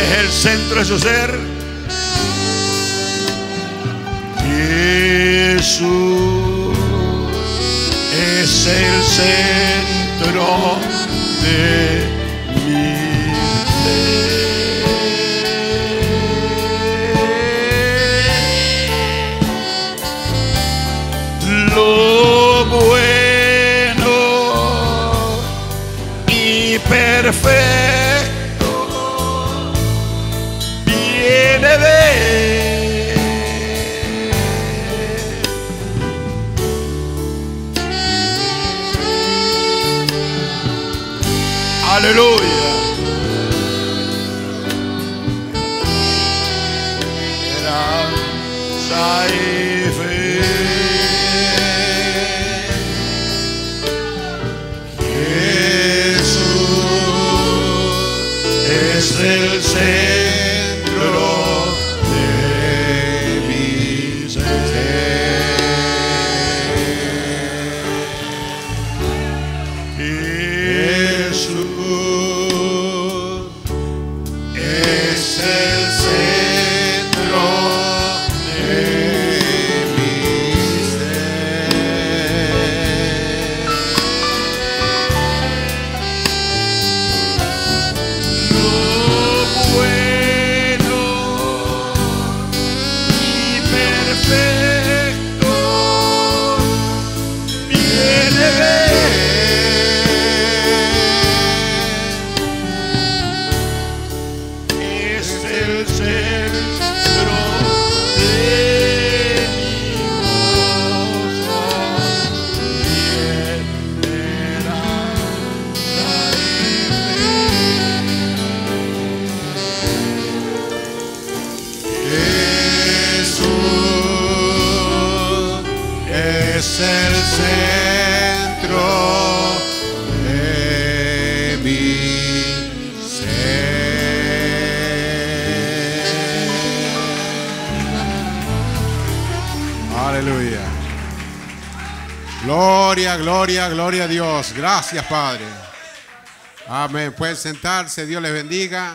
es el centro de su ser. Jesús es el centro de mi ser. Lo bueno y perfecto. Hallelujah. Gloria, gloria, a Dios. Gracias, Padre. Amén. Pueden sentarse. Dios les bendiga.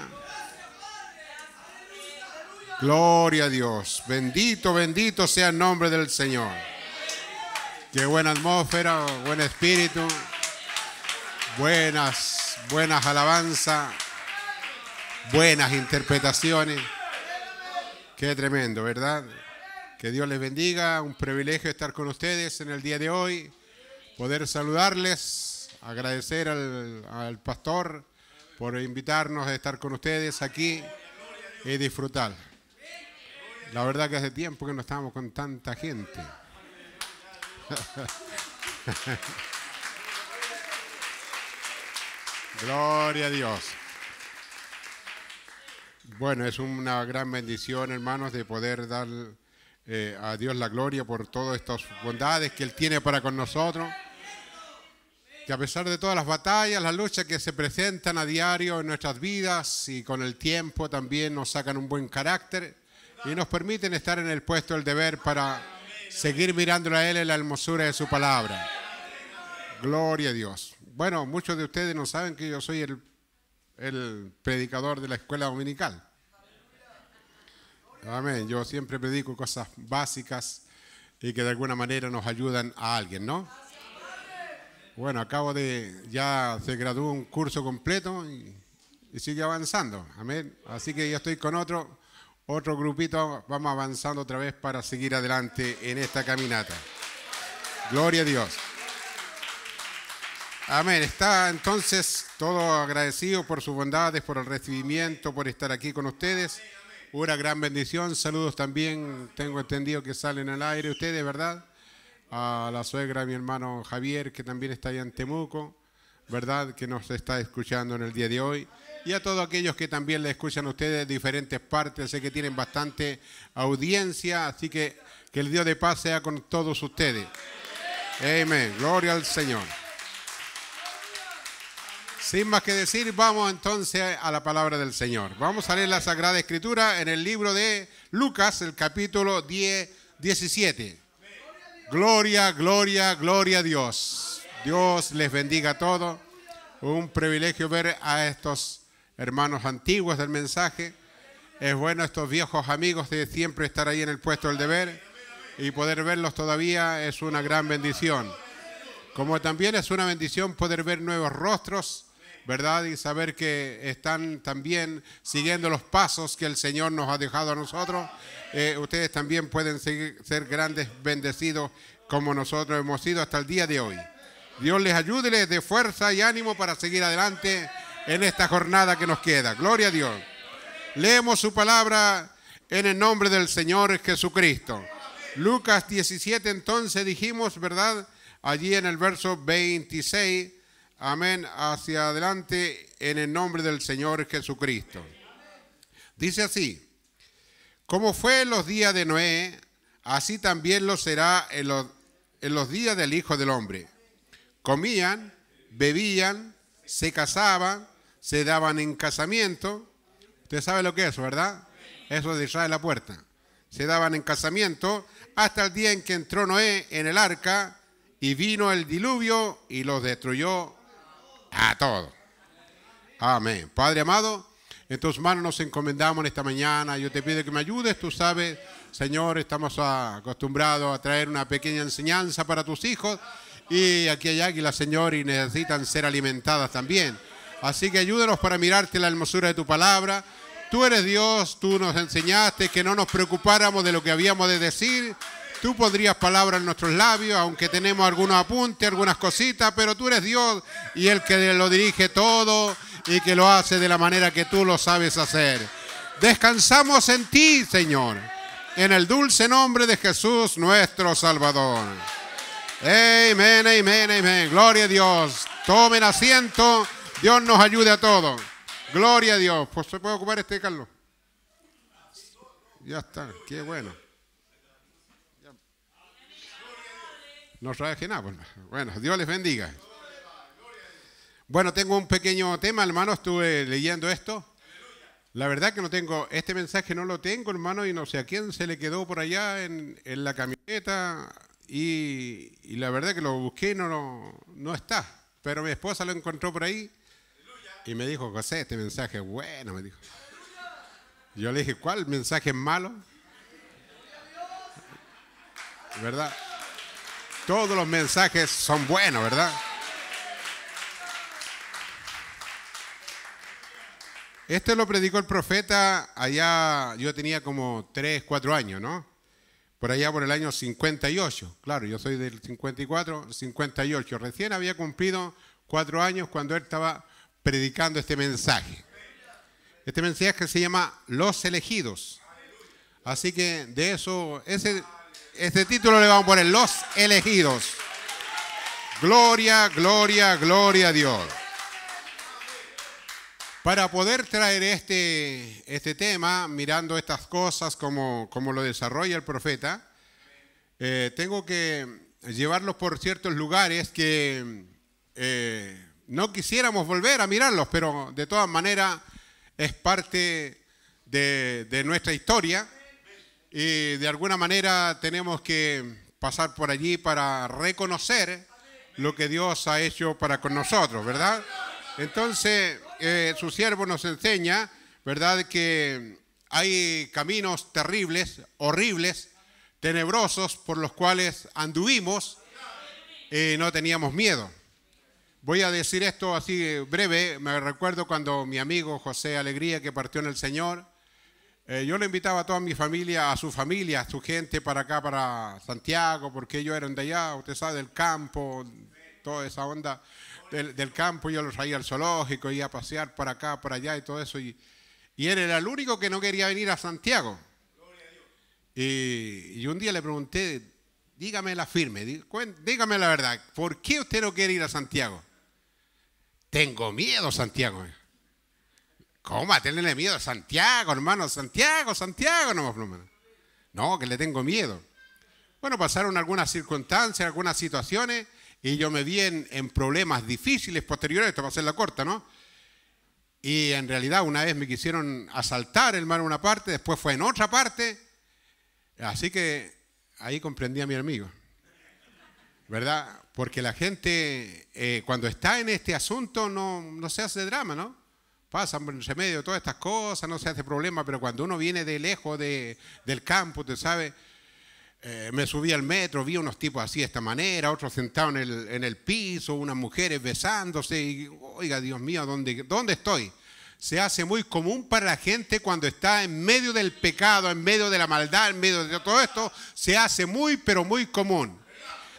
Gloria a Dios. Bendito, bendito sea el nombre del Señor. Qué buena atmósfera, buen espíritu. Buenas, buenas alabanzas. Buenas interpretaciones. Qué tremendo, ¿verdad? Que Dios les bendiga. Un privilegio estar con ustedes en el día de hoy poder saludarles, agradecer al, pastor por invitarnos a estar con ustedes aquí y disfrutar. La verdad que hace tiempo que no estábamos con tanta gente. Gloria a Dios. Bueno, es una gran bendición, hermanos, de poder dar eh, a Dios la gloria por todas estas bondades que Él tiene para con nosotros. Que a pesar de todas las batallas, las luchas que se presentan a diario en nuestras vidas y con el tiempo también nos sacan un buen carácter y nos permiten estar en el puesto del deber para seguir mirando a Él en la hermosura de su palabra. Gloria a Dios. Bueno, muchos de ustedes no saben que yo soy el predicador de la escuela dominical. Amén. Yo siempre predico cosas básicas y que de alguna manera nos ayudan a alguien, ¿no? Bueno, acabo de, ya se graduó un curso completo y, sigue avanzando, amén. Así que ya estoy con otro, otro grupito, vamos avanzando otra vez para seguir adelante en esta caminata. Gloria a Dios. Amén. Está entonces todo agradecido por sus bondades, por el recibimiento, por estar aquí con ustedes. Una gran bendición. Saludos también, tengo entendido que salen al aire ustedes, ¿verdad? A la suegra mi hermano Javier, que también está allá en Temuco, ¿verdad? Que nos está escuchando en el día de hoy. Y a todos aquellos que también le escuchan a ustedes de diferentes partes. Sé que tienen bastante audiencia, así que que el Dios de paz sea con todos ustedes. Amén. Gloria al Señor. Sin más que decir, vamos entonces a la palabra del Señor. Vamos a leer la Sagrada Escritura en el libro de Lucas, el capítulo 10, 17. Gloria, gloria, gloria a Dios. Dios les bendiga a todos. Un privilegio ver a estos hermanos antiguos del mensaje. Es bueno estos viejos amigos de siempre estar ahí en el puesto del deber y poder verlos todavía es una gran bendición. Como también es una bendición poder ver nuevos rostros ¿verdad? Y saber que están también siguiendo los pasos que el Señor nos ha dejado a nosotros. Eh, ustedes también pueden ser grandes bendecidos como nosotros hemos sido hasta el día de hoy. Dios les ayude, les dé fuerza y ánimo para seguir adelante en esta jornada que nos queda. Gloria a Dios. Leemos su palabra en el nombre del Señor Jesucristo. Lucas 17 entonces dijimos, ¿verdad? Allí en el verso 26 Amén. Hacia adelante en el nombre del Señor Jesucristo. Dice así, como fue en los días de Noé, así también lo será en los, días del Hijo del Hombre. Comían, bebían, se casaban, se daban en casamiento. Usted sabe lo que es, ¿verdad? Eso de Israel la puerta. Se daban en casamiento hasta el día en que entró Noé en el arca y vino el diluvio y los destruyó a todo. Amén. Padre amado, en tus manos nos encomendamos en esta mañana. Yo te pido que me ayudes. Tú sabes, Señor, estamos acostumbrados a traer una pequeña enseñanza para tus hijos. Y aquí hay águilas, Señor, y necesitan ser alimentadas también. Así que ayúdanos para mirarte la hermosura de tu palabra. Tú eres Dios, tú nos enseñaste que no nos preocupáramos de lo que habíamos de decir, Tú podrías palabras en nuestros labios, aunque tenemos algunos apuntes, algunas cositas, pero tú eres Dios y el que lo dirige todo y que lo hace de la manera que tú lo sabes hacer. Descansamos en ti, Señor, en el dulce nombre de Jesús nuestro Salvador. Amén, amén, amén. Gloria a Dios. Tomen asiento. Dios nos ayude a todos. Gloria a Dios. Pues se puede ocupar este, Carlos. Ya está. Qué bueno. No traje nada. Pues, bueno, Dios les bendiga. Bueno, tengo un pequeño tema, hermano. Estuve leyendo esto. La verdad que no tengo, este mensaje no lo tengo, hermano, y no sé a quién se le quedó por allá en, la camioneta. Y, la verdad que lo busqué y no, no, está. Pero mi esposa lo encontró por ahí y me dijo, José, este mensaje es bueno, me dijo. Yo le dije, ¿cuál mensaje es malo? ¿Verdad? Todos los mensajes son buenos, ¿verdad? Este lo predicó el profeta allá, yo tenía como 3, 4 años, ¿no? Por allá por el año 58, claro, yo soy del 54, 58, recién había cumplido 4 años cuando él estaba predicando este mensaje. Este mensaje se llama Los elegidos. Así que de eso, ese este título le vamos a poner Los elegidos. Gloria, gloria, gloria a Dios. Para poder traer este, este tema, mirando estas cosas como, como lo desarrolla el profeta, eh, tengo que llevarlos por ciertos lugares que eh, no quisiéramos volver a mirarlos, pero de todas maneras es parte de, de nuestra historia y de alguna manera tenemos que pasar por allí para reconocer lo que Dios ha hecho para con nosotros, ¿verdad? Entonces, eh, su siervo nos enseña, ¿verdad?, que hay caminos terribles, horribles, tenebrosos, por los cuales anduvimos y no teníamos miedo. Voy a decir esto así breve, me recuerdo cuando mi amigo José Alegría, que partió en el Señor, eh, yo le invitaba a toda mi familia, a su familia, a su gente para acá, para Santiago, porque yo era de allá, usted sabe, del campo, toda esa onda del, campo. Yo los traía al zoológico, iba a pasear para acá, para allá y todo eso. Y, él era el único que no quería venir a Santiago. Y, un día le pregunté, dígame la firme, dígame la verdad, ¿por qué usted no quiere ir a Santiago? Tengo miedo, Santiago. ¿Cómo? Tenerle miedo. a Santiago, hermano. Santiago, Santiago. No, no, que le tengo miedo. Bueno, pasaron algunas circunstancias, algunas situaciones, y yo me vi en, problemas difíciles posteriores. Esto va a ser la corta, ¿no? Y en realidad una vez me quisieron asaltar, hermano, en una parte, después fue en otra parte. Así que ahí comprendí a mi amigo. ¿Verdad? Porque la gente eh, cuando está en este asunto no, no se hace drama, ¿no? pasan en medio de todas estas cosas, no se hace problema, pero cuando uno viene de lejos de, del campo, te sabe, eh, me subí al metro, vi unos tipos así de esta manera, otros sentados en el, piso, unas mujeres besándose, y oiga, Dios mío, ¿dónde, ¿dónde estoy? Se hace muy común para la gente cuando está en medio del pecado, en medio de la maldad, en medio de todo esto, se hace muy, pero muy común.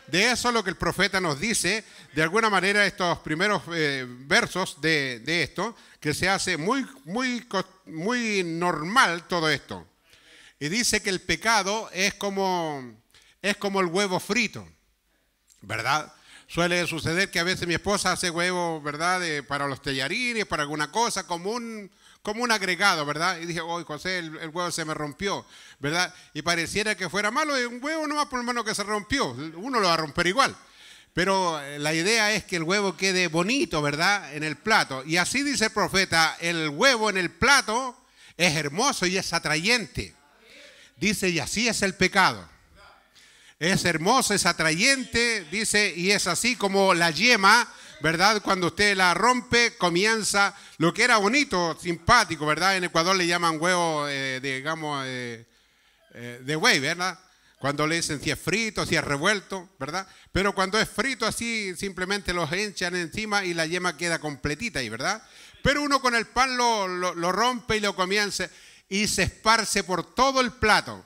De eso es lo que el profeta nos dice, de alguna manera, estos primeros eh, versos de, esto, que se hace muy, muy, muy normal todo esto. Y dice que el pecado es como, es como el huevo frito, ¿verdad? Suele suceder que a veces mi esposa hace huevo, ¿verdad?, para los tellarines, para alguna cosa, común como un agregado, ¿verdad? Y dije, hoy José, el, huevo se me rompió, ¿verdad? Y pareciera que fuera malo, un huevo no va por menos que se rompió, uno lo va a romper igual. Pero eh, la idea es que el huevo quede bonito, ¿verdad? En el plato. Y así dice el profeta, el huevo en el plato es hermoso y es atrayente. Dice, y así es el pecado. Es hermoso, es atrayente, dice, y es así como la yema ¿verdad? Cuando usted la rompe, comienza lo que era bonito, simpático, ¿verdad? En Ecuador le llaman huevo, eh, digamos, eh, eh, de huevo, ¿verdad? Cuando le dicen si es frito, si es revuelto, ¿verdad? Pero cuando es frito así, simplemente lo hinchan encima y la yema queda completita ahí, ¿verdad? Pero uno con el pan lo, lo, rompe y lo comienza y se esparce por todo el plato.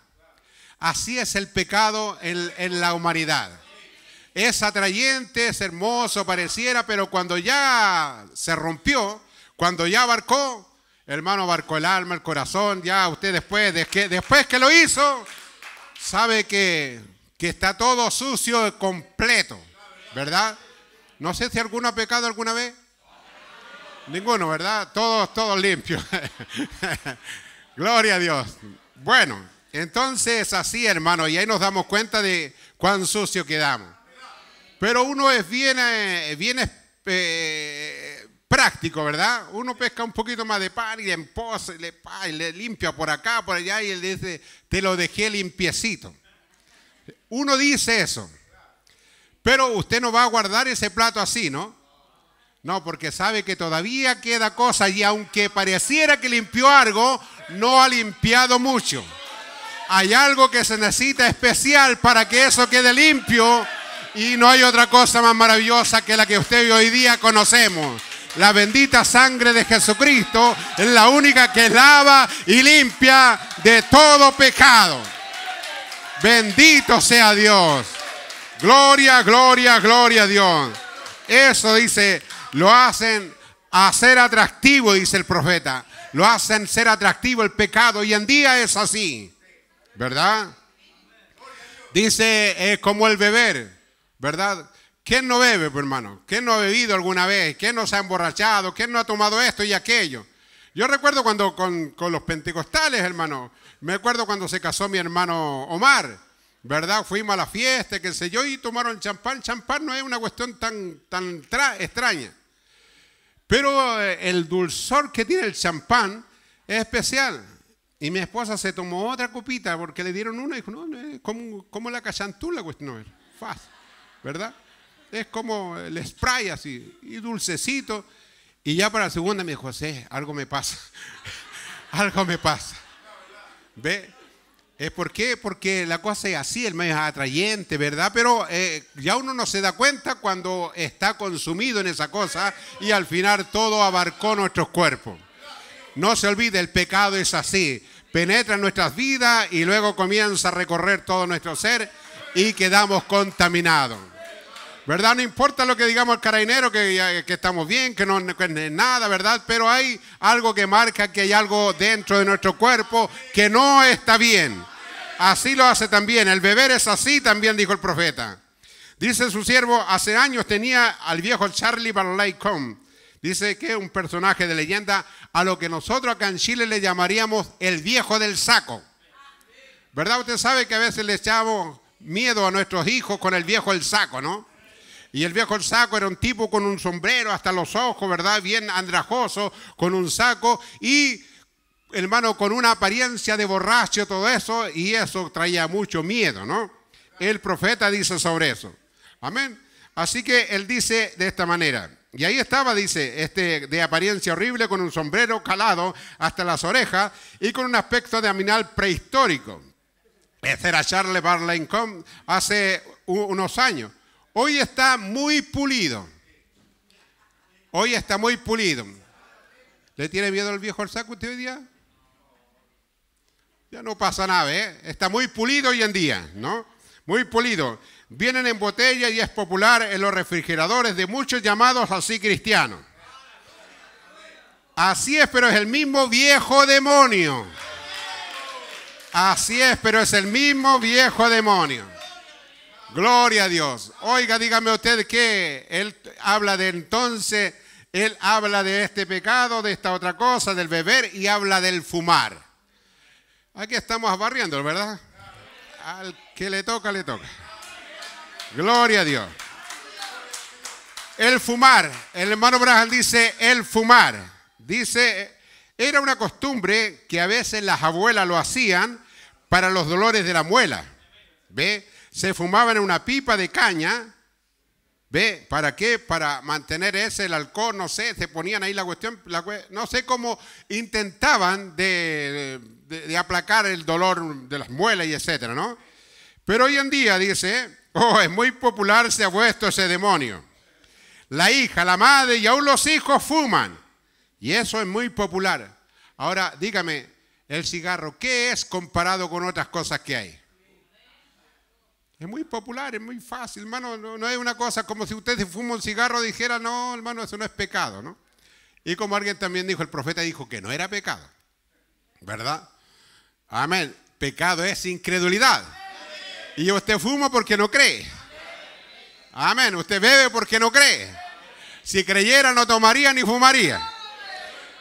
Así es el pecado en, en la humanidad es atrayente, es hermoso, pareciera, pero cuando ya se rompió, cuando ya abarcó, hermano, abarcó el alma, el corazón, ya usted después, que, después que lo hizo, sabe que, que está todo sucio, completo, ¿verdad? No sé si alguno ha pecado alguna vez. Ninguno, ¿verdad? Todos, todos limpios. Gloria a Dios. Bueno, entonces así, hermano, y ahí nos damos cuenta de cuán sucio quedamos. Pero uno es bien, eh, eh, práctico, ¿verdad? Uno pesca un poquito más de pan y le pose le, pa, y le limpia por acá, por allá y él dice, te lo dejé limpiecito. Uno dice eso. Pero usted no va a guardar ese plato así, ¿no? No, porque sabe que todavía queda cosa y aunque pareciera que limpió algo, no ha limpiado mucho. Hay algo que se necesita especial para que eso quede limpio y no hay otra cosa más maravillosa que la que usted hoy día conocemos. La bendita sangre de Jesucristo es la única que lava y limpia de todo pecado. Bendito sea Dios. Gloria, gloria, gloria a Dios. Eso dice, lo hacen hacer atractivo, dice el profeta. Lo hacen ser atractivo el pecado. Y en día es así. ¿Verdad? Dice, es como el beber. ¿verdad? ¿Quién no bebe, pues, hermano? ¿Quién no ha bebido alguna vez? ¿Quién no se ha emborrachado? ¿Quién no ha tomado esto y aquello? Yo recuerdo cuando con, los pentecostales, hermano, me acuerdo cuando se casó mi hermano Omar, ¿verdad? Fuimos a la fiesta, qué sé yo, y tomaron champán. Champán no es una cuestión tan, tan extraña. Pero eh, el dulzor que tiene el champán es especial. Y mi esposa se tomó otra copita porque le dieron una y dijo, no, no como, la cachantú cuestión, no es fácil. ¿verdad? Es como el spray así, y dulcecito. Y ya para la segunda me dijo, José, algo me pasa, algo me pasa. ¿Ve? ¿Por qué? Porque la cosa es así, el más atrayente, ¿verdad? Pero eh, ya uno no se da cuenta cuando está consumido en esa cosa y al final todo abarcó nuestros cuerpos. No se olvide, el pecado es así. Penetra en nuestras vidas y luego comienza a recorrer todo nuestro ser y quedamos contaminados. ¿verdad? No importa lo que digamos al carabinero, que, estamos bien, que no es nada, ¿verdad? Pero hay algo que marca que hay algo dentro de nuestro cuerpo que no está bien. Así lo hace también. El beber es así también, dijo el profeta. Dice su siervo, hace años tenía al viejo Charlie van Dice que es un personaje de leyenda a lo que nosotros acá en Chile le llamaríamos el viejo del saco. ¿Verdad? Usted sabe que a veces le echamos miedo a nuestros hijos con el viejo del saco, ¿no? Y el viejo el saco era un tipo con un sombrero hasta los ojos, ¿verdad? Bien andrajoso, con un saco y hermano, con una apariencia de borracho, todo eso, y eso traía mucho miedo, ¿no? El profeta dice sobre eso. Amén. Así que él dice de esta manera. Y ahí estaba, dice, este de apariencia horrible, con un sombrero calado hasta las orejas y con un aspecto de aminal prehistórico. Ese era Charles Barlaincombe hace unos años. Hoy está muy pulido. Hoy está muy pulido. ¿Le tiene miedo el viejo al saco usted hoy día? Ya no pasa nada, ¿eh? Está muy pulido hoy en día, ¿no? Muy pulido. Vienen en botella y es popular en los refrigeradores de muchos llamados así cristianos. Así es, pero es el mismo viejo demonio. Así es, pero es el mismo viejo demonio. Gloria a Dios. Oiga, dígame usted que él habla de entonces, él habla de este pecado, de esta otra cosa, del beber y habla del fumar. Aquí estamos barriendo, ¿verdad? Al que le toca, le toca. Gloria a Dios. El fumar, el hermano Brajal dice el fumar. Dice, era una costumbre que a veces las abuelas lo hacían para los dolores de la muela. ¿Ve? se fumaban una pipa de caña. ¿Ve? ¿Para qué? Para mantener ese, el alcohol, no sé, se ponían ahí la cuestión, no sé cómo intentaban de, aplacar el dolor de las muelas y etcétera, ¿no? Pero hoy en día, dice, oh, es muy popular, se ha puesto ese demonio. La hija, la madre y aún los hijos fuman. Y eso es muy popular. Ahora, dígame, el cigarro, ¿qué es comparado con otras cosas que hay? Es muy popular, es muy fácil, hermano. No, es una cosa como si usted se fuma un cigarro y dijera, no, hermano, eso no es pecado, ¿no? Y como alguien también dijo, el profeta dijo que no era pecado, ¿verdad? Amén. Pecado es incredulidad. Y usted fuma porque no cree. Amén. Usted bebe porque no cree. Si creyera, no tomaría ni fumaría.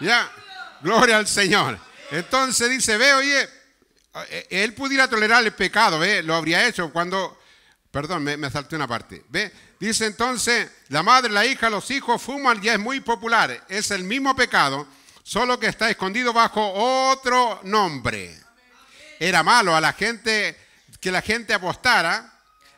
Ya. Gloria al Señor. Entonces dice, ve, oye, eh, él pudiera tolerar el pecado, ¿eh? lo habría hecho. Cuando Perdón, me, salté una parte. ¿Ve? Dice entonces, la madre, la hija, los hijos fuman ya es muy popular. Es el mismo pecado, solo que está escondido bajo otro nombre. Era malo a la gente que la gente apostara.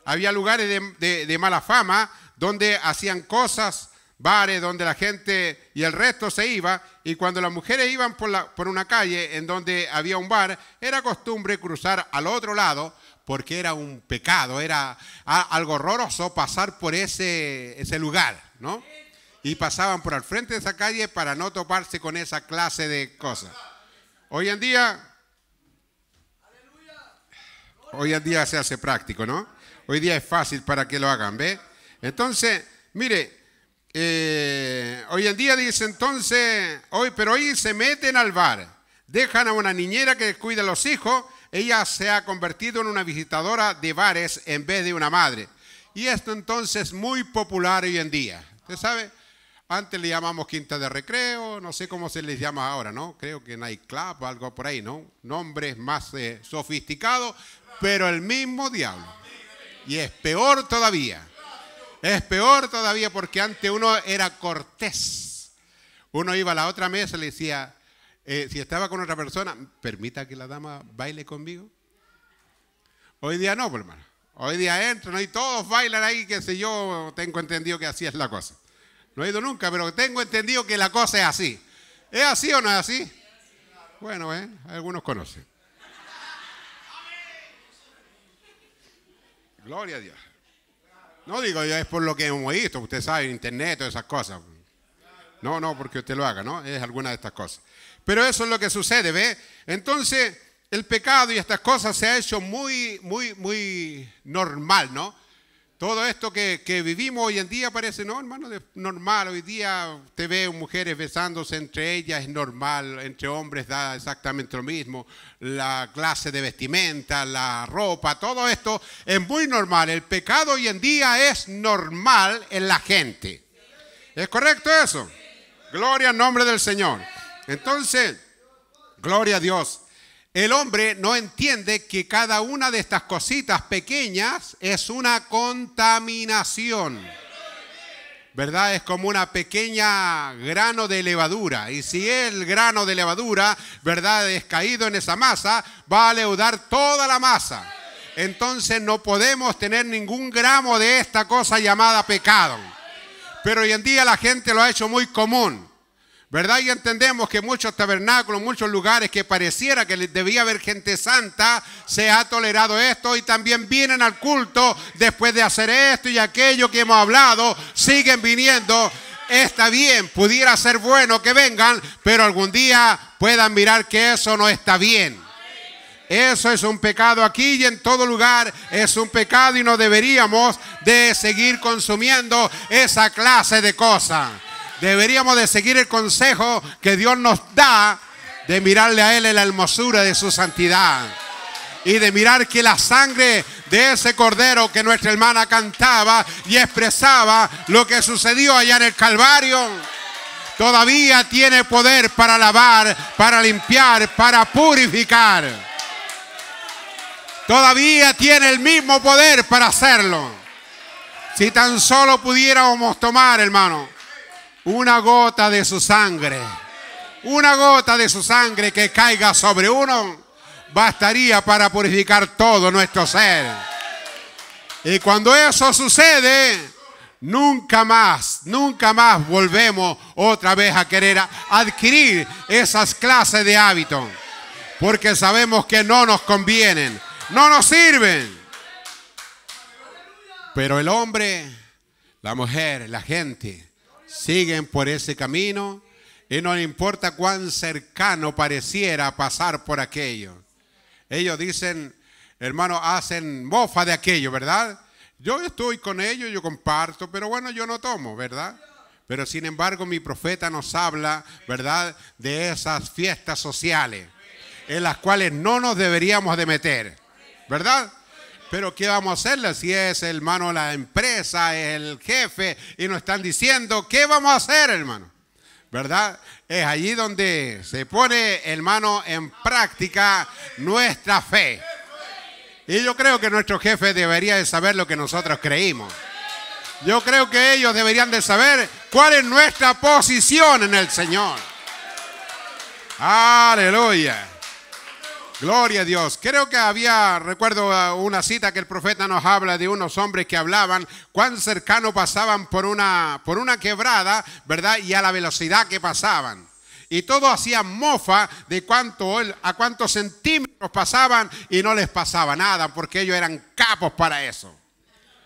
Había lugares de, mala fama donde hacían cosas, bares donde la gente y el resto se iba. Y cuando las mujeres iban por una calle en donde había un bar, era costumbre cruzar al otro lado porque era un pecado, era algo horroroso pasar por ese, ese lugar, ¿no? Y pasaban por al frente de esa calle para no toparse con esa clase de cosas. Hoy en día Hoy en día se hace práctico, ¿no? Hoy día es fácil para que lo hagan, ¿ve? Entonces, mire, eh, hoy en día dice entonces, hoy, pero hoy se meten al bar, dejan a una niñera que cuida a los hijos ella se ha convertido en una visitadora de bares en vez de una madre. Y esto entonces es muy popular hoy en día. ¿Usted sabe? Antes le llamamos quinta de recreo, no sé cómo se les llama ahora, ¿no? Creo que nightclub o algo por ahí, ¿no? Nombres más eh, sofisticado, pero el mismo diablo. Y es peor todavía. Es peor todavía porque antes uno era cortés. Uno iba a la otra mesa y le decía, eh, si estaba con otra persona, permita que la dama baile conmigo. Hoy día no, pues, hermano. Hoy día entran y todos bailan ahí, qué sé yo, tengo entendido que así es la cosa. No he ido nunca, pero tengo entendido que la cosa es así. ¿Es así o no es así? Bueno, ¿eh? algunos conocen. Gloria a Dios. No digo yo, es por lo que hemos visto, usted sabe, internet, todas esas cosas. No, no, porque usted lo haga, ¿no? Es alguna de estas cosas. Pero eso es lo que sucede, ¿ve? Entonces, el pecado y estas cosas se ha hecho muy, muy, muy normal, ¿no? Todo esto que, vivimos hoy en día parece, no, hermano, normal. Hoy día te veo mujeres besándose entre ellas, es normal. Entre hombres da exactamente lo mismo. La clase de vestimenta, la ropa, todo esto es muy normal. El pecado hoy en día es normal en la gente. ¿Es correcto eso? Gloria al nombre del Señor. Entonces, gloria a Dios. El hombre no entiende que cada una de estas cositas pequeñas es una contaminación. ¿Verdad? Es como una pequeña grano de levadura. Y si el grano de levadura, ¿verdad? Es caído en esa masa, va a leudar toda la masa. Entonces no podemos tener ningún gramo de esta cosa llamada pecado. Pero hoy en día la gente lo ha hecho muy común. ¿Verdad? Y entendemos que muchos tabernáculos, muchos lugares que pareciera que debía haber gente santa, se ha tolerado esto y también vienen al culto después de hacer esto y aquello que hemos hablado, siguen viniendo. Está bien, pudiera ser bueno que vengan, pero algún día puedan mirar que eso no está bien. Eso es un pecado aquí y en todo lugar es un pecado y no deberíamos de seguir consumiendo esa clase de cosas. Deberíamos de seguir el consejo que Dios nos da de mirarle a Él en la hermosura de su santidad. Y de mirar que la sangre de ese cordero que nuestra hermana cantaba y expresaba lo que sucedió allá en el Calvario, todavía tiene poder para lavar, para limpiar, para purificar. Todavía tiene el mismo poder para hacerlo. Si tan solo pudiéramos tomar, hermano, una gota de su sangre, una gota de su sangre que caiga sobre uno, bastaría para purificar todo nuestro ser. Y cuando eso sucede, nunca más, nunca más volvemos otra vez a querer adquirir esas clases de hábitos. Porque sabemos que no nos convienen, no nos sirven. Pero el hombre, la mujer, la gente, siguen por ese camino y no importa cuán cercano pareciera pasar por aquello. Ellos dicen, hermano, hacen mofa de aquello, ¿verdad? Yo estoy con ellos, yo comparto, pero bueno, yo no tomo, ¿verdad? Pero sin embargo, mi profeta nos habla, ¿verdad?, de esas fiestas sociales en las cuales no nos deberíamos de meter, ¿verdad? Pero ¿qué vamos a hacerle si es hermano la empresa, el jefe y nos están diciendo, ¿qué vamos a hacer hermano? ¿Verdad? Es allí donde se pone hermano en práctica nuestra fe. Y yo creo que nuestro jefe debería de saber lo que nosotros creímos. Yo creo que ellos deberían de saber cuál es nuestra posición en el Señor. Aleluya. Gloria a Dios. Creo que había, recuerdo eh, una cita que el profeta nos habla de unos hombres que hablaban cuán cercano pasaban por una, por una quebrada, ¿verdad? Y a la velocidad que pasaban. Y todo hacía mofa de cuánto, a cuántos centímetros pasaban y no les pasaba nada, porque ellos eran capos para eso.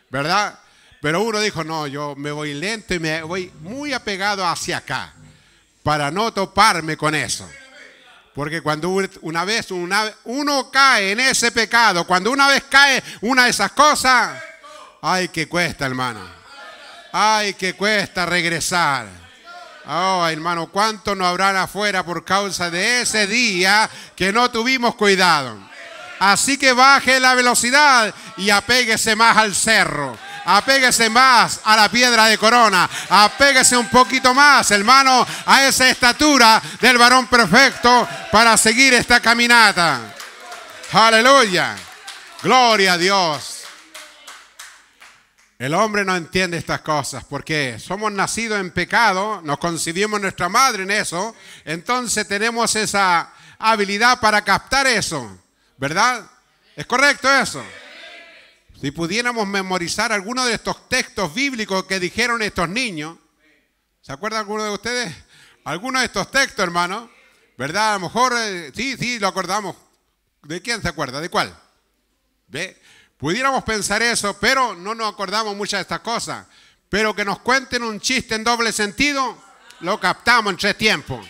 ¿Verdad? Pero uno dijo, no, yo me voy lento y me voy muy apegado hacia acá, para no toparme con eso. Porque cuando una vez una, uno cae en ese pecado, cuando una vez cae una de esas cosas, ay que cuesta, hermano. Ay que cuesta regresar. Oh, hermano, ¿cuánto no habrán afuera por causa de ese día que no tuvimos cuidado? Así que baje la velocidad y apéguese más al cerro. Apéguese más a la piedra de corona. Apéguese un poquito más, hermano, a esa estatura del varón perfecto para seguir esta caminata. Aleluya. Gloria a Dios. El hombre no entiende estas cosas porque somos nacidos en pecado, nos concibimos nuestra madre en eso, entonces tenemos esa habilidad para captar eso, ¿verdad? ¿Es correcto eso? Si pudiéramos memorizar alguno de estos textos bíblicos que dijeron estos niños, ¿se acuerda alguno de ustedes? Algunos de estos textos, hermano, ¿verdad? A lo mejor, eh, sí, sí, lo acordamos. ¿De quién se acuerda? ¿De cuál? ¿Ve? Pudiéramos pensar eso, pero no nos acordamos muchas de estas cosas. Pero que nos cuenten un chiste en doble sentido, lo captamos en tres tiempos.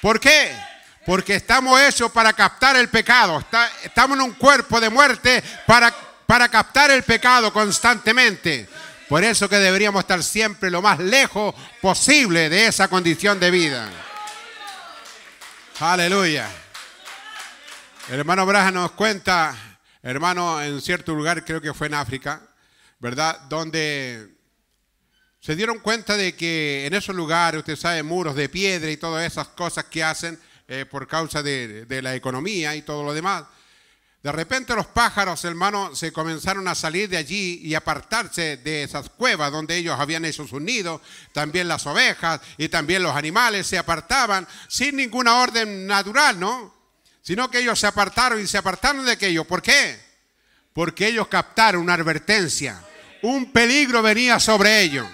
¿Por qué? Porque estamos hechos para captar el pecado. estamos en un cuerpo de muerte para para captar el pecado constantemente. Por eso que deberíamos estar siempre lo más lejos posible de esa condición de vida. Aleluya. hermano Braja nos cuenta, hermano, en cierto lugar, creo que fue en África, ¿verdad? Donde se dieron cuenta de que en esos lugares, usted sabe, muros de piedra y todas esas cosas que hacen eh, por causa de la economía y todo lo demás. De repente los pájaros, hermano, se comenzaron a salir de allí y apartarse de esas cuevas donde ellos habían hecho sus nidos. También las ovejas y también los animales se apartaban sin ninguna orden natural, ¿no? Sino que ellos se apartaron y se apartaron de aquello. ¿Por qué? Porque ellos captaron una advertencia. Un peligro venía sobre ellos.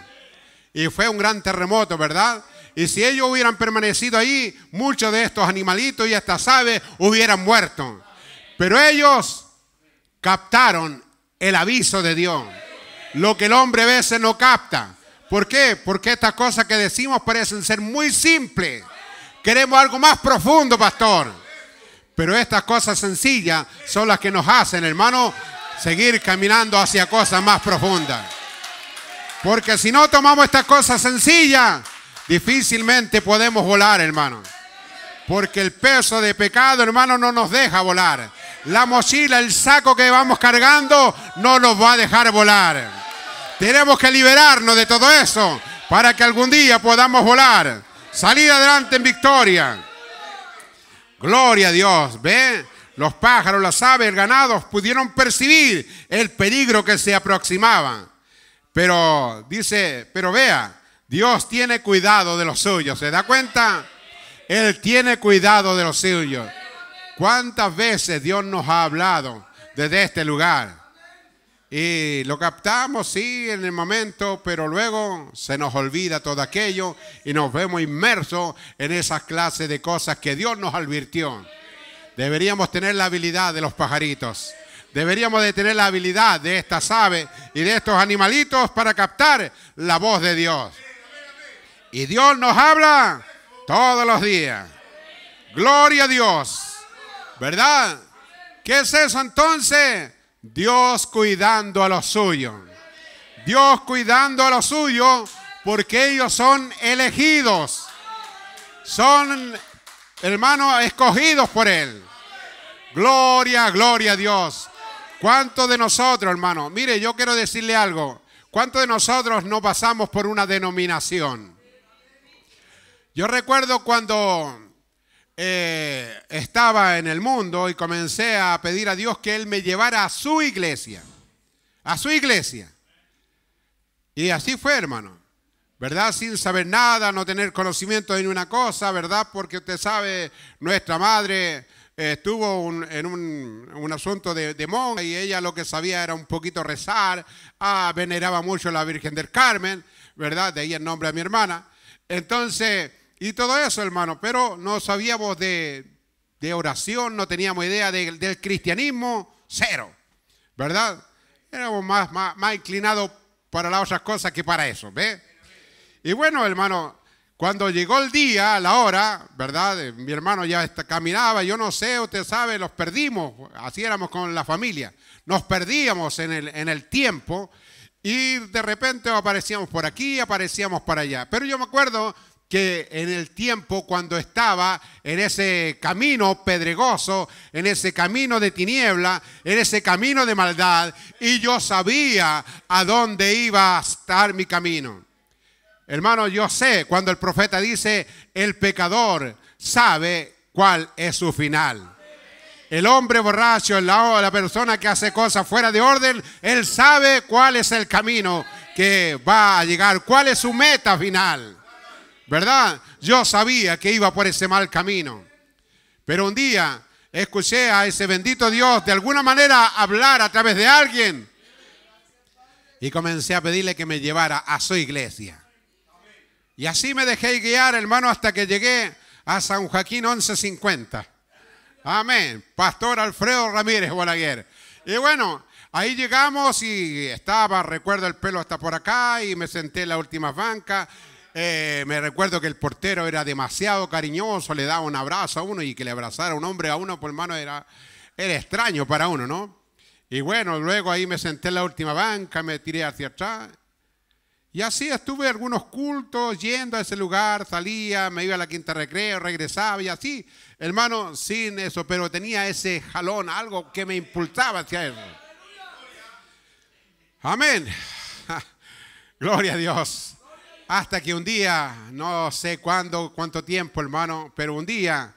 Y fue un gran terremoto, ¿verdad? Y si ellos hubieran permanecido allí, muchos de estos animalitos y estas aves hubieran muerto. Pero ellos captaron el aviso de Dios. Lo que el hombre a veces no capta. ¿Por qué? Porque estas cosas que decimos parecen ser muy simples. Queremos algo más profundo, pastor. Pero estas cosas sencillas son las que nos hacen, hermano, seguir caminando hacia cosas más profundas. Porque si no tomamos estas cosas sencillas, difícilmente podemos volar, hermano. Porque el peso de pecado, hermano, no nos deja volar la mochila, el saco que vamos cargando, no nos va a dejar volar. Tenemos que liberarnos de todo eso para que algún día podamos volar, salir adelante en victoria. Gloria a Dios, ¿ve? Los pájaros, las aves, el ganado pudieron percibir el peligro que se aproximaba. Pero dice, pero vea, Dios tiene cuidado de los suyos, ¿se da cuenta? Él tiene cuidado de los suyos. ¿Cuántas veces Dios nos ha hablado desde este lugar? Y lo captamos, sí, en el momento, pero luego se nos olvida todo aquello y nos vemos inmersos en esas clases de cosas que Dios nos advirtió. Deberíamos tener la habilidad de los pajaritos. Deberíamos de tener la habilidad de estas aves y de estos animalitos para captar la voz de Dios. Y Dios nos habla todos los días. Gloria a Dios. ¿Verdad? ¿Qué es eso entonces? Dios cuidando a los suyos. Dios cuidando a los suyos porque ellos son elegidos. Son, hermano, escogidos por Él. Gloria, gloria a Dios. ¿Cuántos de nosotros, hermano? Mire, yo quiero decirle algo. ¿Cuántos de nosotros no pasamos por una denominación? Yo recuerdo cuando eh, estaba en el mundo y comencé a pedir a Dios que Él me llevara a su iglesia. A su iglesia. Y así fue, hermano. ¿Verdad? Sin saber nada, no tener conocimiento de ninguna cosa, ¿verdad? Porque usted sabe, nuestra madre eh, estuvo en un, asunto de, monja y ella lo que sabía era un poquito rezar. Ah, veneraba mucho a la Virgen del Carmen, ¿verdad? De ahí el nombre a mi hermana. Entonces, y todo eso, hermano, pero no sabíamos de, oración, no teníamos idea del cristianismo, cero, ¿verdad? Éramos más, inclinados para las otras cosas que para eso, ¿ve? Y bueno, hermano, cuando llegó el día, la hora, ¿verdad? Eh, mi hermano ya caminaba, yo no sé, usted sabe, los perdimos, así éramos con la familia, nos perdíamos en el, en el tiempo y de repente aparecíamos por aquí, aparecíamos para allá. Pero yo me acuerdo que en el tiempo cuando estaba en ese camino pedregoso, en ese camino de tiniebla, en ese camino de maldad, y yo sabía a dónde iba a estar mi camino. Hermano, yo sé cuando el profeta dice, el pecador sabe cuál es su final. El hombre borracho, la, la persona que hace cosas fuera de orden, él sabe cuál es el camino que va a llegar, cuál es su meta final. ¿Verdad? Yo sabía que iba por ese mal camino. Pero un día escuché a ese bendito Dios de alguna manera hablar a través de alguien. Y comencé a pedirle que me llevara a su iglesia. Y así me dejé guiar, hermano, hasta que llegué a San Joaquín 1150. Amén. Pastor Alfredo Ramírez Bolaguer. Y bueno, ahí llegamos y estaba, recuerdo el pelo hasta por acá y me senté en la última banca eh, me recuerdo que el portero era demasiado cariñoso, le daba un abrazo a uno y que le abrazara un hombre a uno, por pues, mano era, era extraño para uno, ¿no? Y bueno, luego ahí me senté en la última banca, me tiré hacia atrás. Y así estuve algunos cultos, yendo a ese lugar, salía, me iba a la quinta recreo, regresaba y así, hermano, sin eso, pero tenía ese jalón, algo que me impulsaba hacia él. Amén. Gloria a Dios. Hasta que un día, no sé cuándo, cuánto tiempo, hermano, pero un día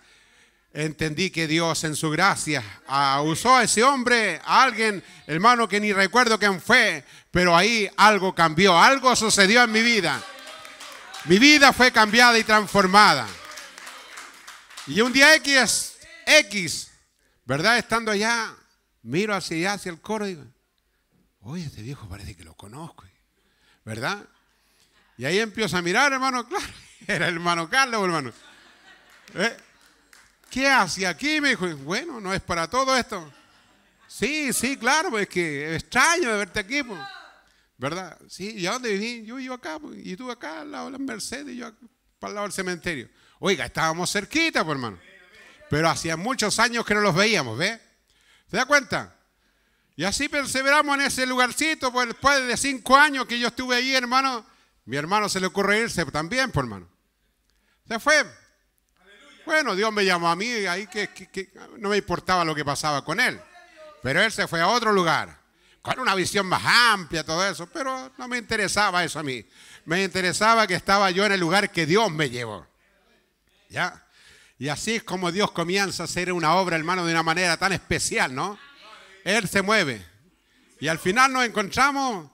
entendí que Dios en su gracia ah, usó a ese hombre, a alguien, hermano, que ni recuerdo quién fue, pero ahí algo cambió, algo sucedió en mi vida. Mi vida fue cambiada y transformada. Y un día X, X, ¿verdad? Estando allá, miro hacia allá, hacia el coro y digo, oye, este viejo parece que lo conozco, ¿verdad? Y ahí empiezo a mirar, hermano, claro, era el hermano Carlos, hermano. ¿Eh? ¿Qué hace aquí? Me dijo, bueno, no es para todo esto. Sí, sí, claro, pues, es que extraño de verte aquí, pues. ¿verdad? Sí, ¿y a dónde viví? Yo, yo acá, pues, y tú acá, al lado de la Mercedes, yo para el lado del cementerio. Oiga, estábamos cerquita, pues, hermano. Pero hacía muchos años que no los veíamos, ¿ves? ¿Se da cuenta? Y así perseveramos en ese lugarcito, pues después de cinco años que yo estuve ahí, hermano, mi hermano se le ocurre irse también, por pues, hermano. Se fue. Bueno, Dios me llamó a mí, ahí que, no me importaba lo que pasaba con él. Pero él se fue a otro lugar, con una visión más amplia, todo eso. Pero no me interesaba eso a mí. Me interesaba que estaba yo en el lugar que Dios me llevó. ¿Ya? Y así es como Dios comienza a hacer una obra, hermano, de una manera tan especial, ¿no? Él se mueve. Y al final nos encontramos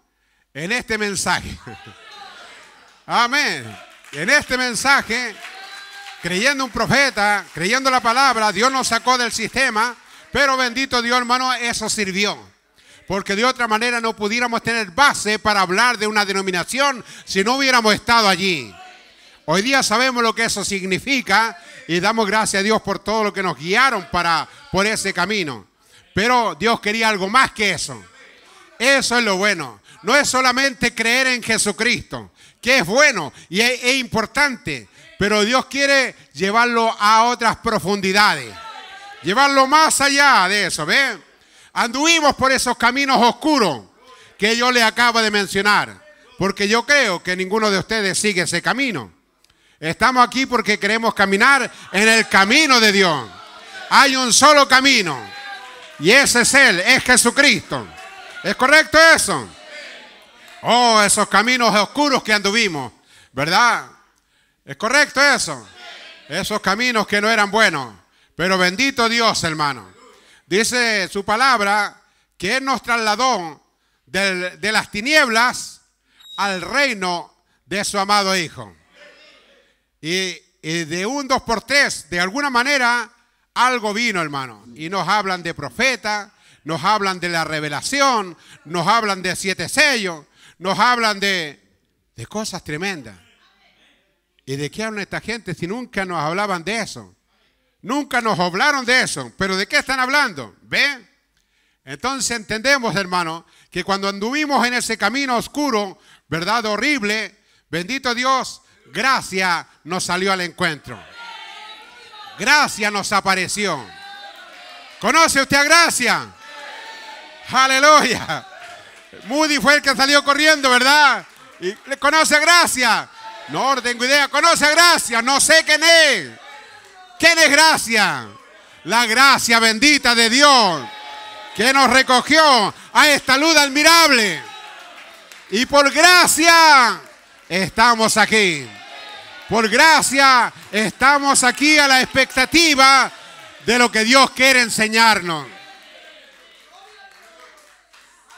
en este mensaje. Amén. En este mensaje, creyendo un profeta, creyendo la palabra, Dios nos sacó del sistema, pero bendito Dios, hermano, eso sirvió. Porque de otra manera no pudiéramos tener base para hablar de una denominación si no hubiéramos estado allí. Hoy día sabemos lo que eso significa y damos gracias a Dios por todo lo que nos guiaron para por ese camino. Pero Dios quería algo más que eso. Eso es lo bueno. No es solamente creer en Jesucristo que es bueno y es, importante, pero Dios quiere llevarlo a otras profundidades, llevarlo más allá de eso, ¿ve? Anduvimos por esos caminos oscuros que yo le acabo de mencionar, porque yo creo que ninguno de ustedes sigue ese camino. Estamos aquí porque queremos caminar en el camino de Dios. Hay un solo camino y ese es Él, es Jesucristo. ¿Es correcto eso? Oh, esos caminos oscuros que anduvimos, ¿verdad? ¿Es correcto eso? Esos caminos que no eran buenos. Pero bendito Dios, hermano. Dice su palabra que Él nos trasladó de las tinieblas al reino de su amado Hijo. Y, y de un dos por tres, de alguna manera, algo vino, hermano. Y nos hablan de profeta, nos hablan de la revelación, nos hablan de siete sellos, nos hablan de, cosas tremendas. ¿Y de qué hablan esta gente si nunca nos hablaban de eso? Nunca nos hablaron de eso. ¿Pero de qué están hablando? ¿Ve? Entonces entendemos, hermano, que cuando anduvimos en ese camino oscuro, ¿verdad? Horrible, bendito Dios, gracia nos salió al encuentro. Gracia nos apareció. ¿Conoce usted a gracia? Aleluya. Moody fue el que salió corriendo, ¿verdad? Y, ¿Conoce a Gracia? No, no tengo idea. ¿Conoce a Gracia? No sé quién es. ¿Quién es Gracia? La gracia bendita de Dios que nos recogió a esta luz admirable. Y por gracia estamos aquí. Por gracia estamos aquí a la expectativa de lo que Dios quiere enseñarnos.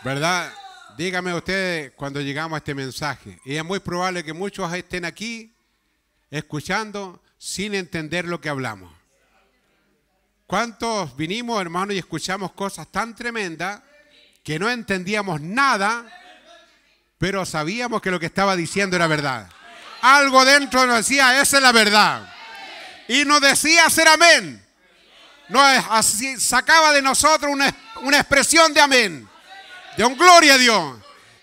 ¿Verdad? Dígame ustedes cuando llegamos a este mensaje. Y es muy probable que muchos estén aquí escuchando sin entender lo que hablamos. ¿Cuántos vinimos, hermanos, y escuchamos cosas tan tremendas que no entendíamos nada, pero sabíamos que lo que estaba diciendo era verdad? Algo dentro nos decía, esa es la verdad. Y nos decía hacer amén. sacaba de nosotros una expresión de amén. De un gloria a Dios.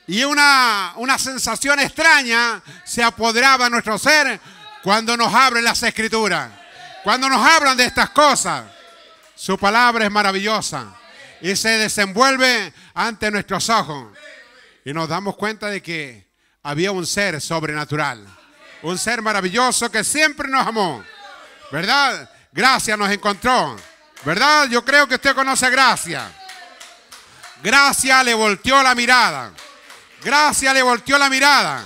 Y una, una sensación extraña se apoderaba de nuestro ser cuando nos abren las escrituras. Cuando nos hablan de estas cosas. Su palabra es maravillosa y se desenvuelve ante nuestros ojos. Y nos damos cuenta de que había un ser sobrenatural. Un ser maravilloso que siempre nos amó. ¿Verdad? gracias nos encontró. ¿Verdad? Yo creo que usted conoce gracia. Gracia le volteó la mirada. Gracia le volteó la mirada.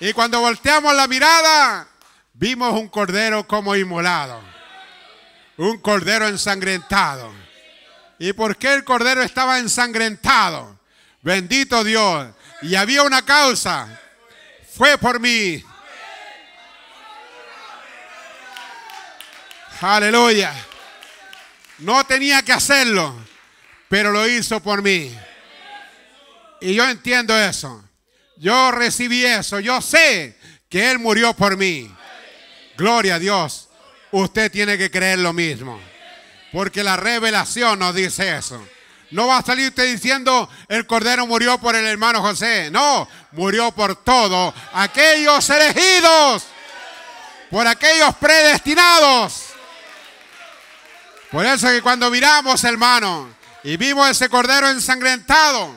Y cuando volteamos la mirada, vimos un cordero como inmolado. Un cordero ensangrentado. ¿Y por qué el cordero estaba ensangrentado? Bendito Dios. Y había una causa. Fue por mí. Aleluya. No tenía que hacerlo pero lo hizo por mí. Y yo entiendo eso. Yo recibí eso. Yo sé que Él murió por mí. Gloria a Dios. Usted tiene que creer lo mismo. Porque la revelación nos dice eso. No va a salir usted diciendo, el Cordero murió por el hermano José. No, murió por todos aquellos elegidos. Por aquellos predestinados. Por eso que cuando miramos, hermano, y vimos ese cordero ensangrentado.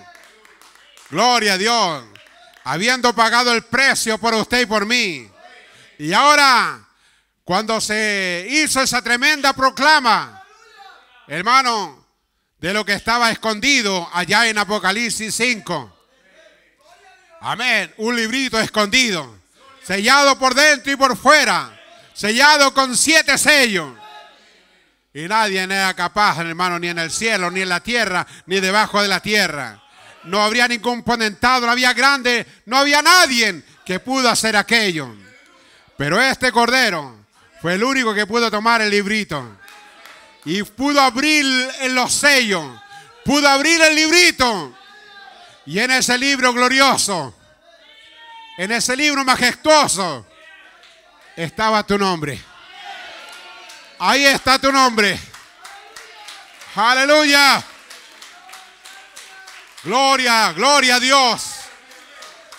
Gloria a Dios. Habiendo pagado el precio por usted y por mí. Y ahora, cuando se hizo esa tremenda proclama, hermano, de lo que estaba escondido allá en Apocalipsis 5. Amén. Un librito escondido. Sellado por dentro y por fuera. Sellado con siete sellos. Y nadie era capaz, hermano, ni en el cielo, ni en la tierra, ni debajo de la tierra. No habría ningún ponentado, no había grande, no había nadie que pudo hacer aquello. Pero este cordero fue el único que pudo tomar el librito. Y pudo abrir los sellos. Pudo abrir el librito. Y en ese libro glorioso, en ese libro majestuoso, estaba tu nombre. Ahí está tu nombre. Aleluya. Gloria, gloria a Dios.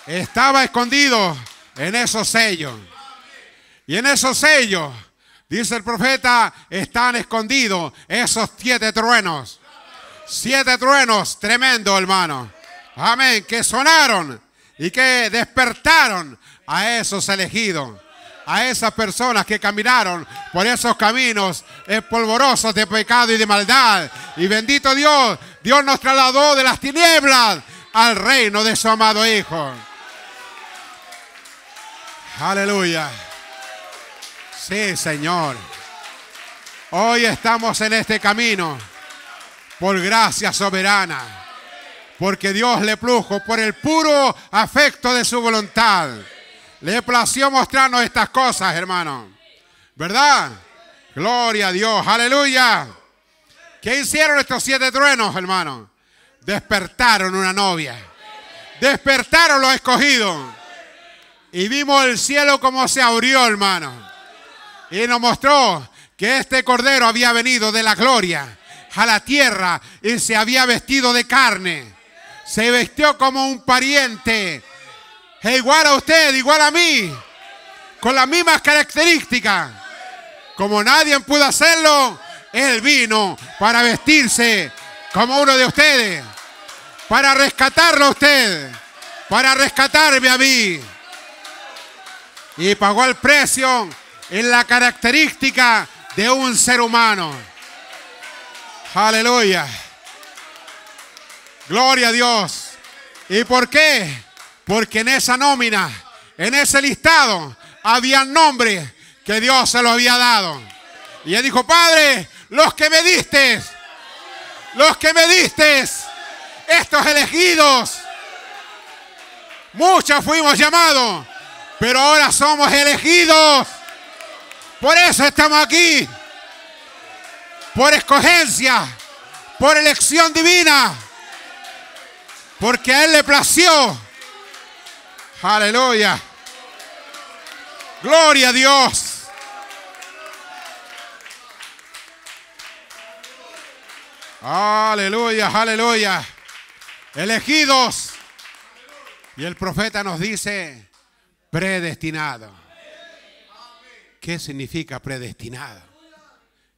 Estaba escondido en esos sellos. Y en esos sellos, dice el profeta, están escondidos esos siete truenos. Siete truenos, tremendo hermano. Amén, que sonaron y que despertaron a esos elegidos a esas personas que caminaron por esos caminos eh, polvorosos de pecado y de maldad. Y bendito Dios, Dios nos trasladó de las tinieblas al reino de su amado Hijo. Aleluya. Sí, Señor. Hoy estamos en este camino por gracia soberana, porque Dios le plujo por el puro afecto de su voluntad. Le plació mostrarnos estas cosas, hermano. ¿Verdad? Gloria a Dios. Aleluya. ¿Qué hicieron estos siete truenos, hermano? Despertaron una novia. Despertaron los escogidos. Y vimos el cielo como se abrió, hermano. Y nos mostró que este cordero había venido de la gloria a la tierra y se había vestido de carne. Se vestió como un pariente es igual a usted, igual a mí, con las mismas características. Como nadie pudo hacerlo, Él vino para vestirse como uno de ustedes, para rescatarlo a usted, para rescatarme a mí. Y pagó el precio en la característica de un ser humano. Aleluya. Gloria a Dios. ¿Y por qué? Porque en esa nómina, en ese listado, había nombres que Dios se lo había dado. Y él dijo, Padre, los que me diste, los que me diste, estos elegidos, muchos fuimos llamados, pero ahora somos elegidos. Por eso estamos aquí, por escogencia, por elección divina, porque a Él le plació Aleluya. Gloria a Dios. Aleluya, aleluya. Elegidos. Y el profeta nos dice, predestinado. ¿Qué significa predestinado?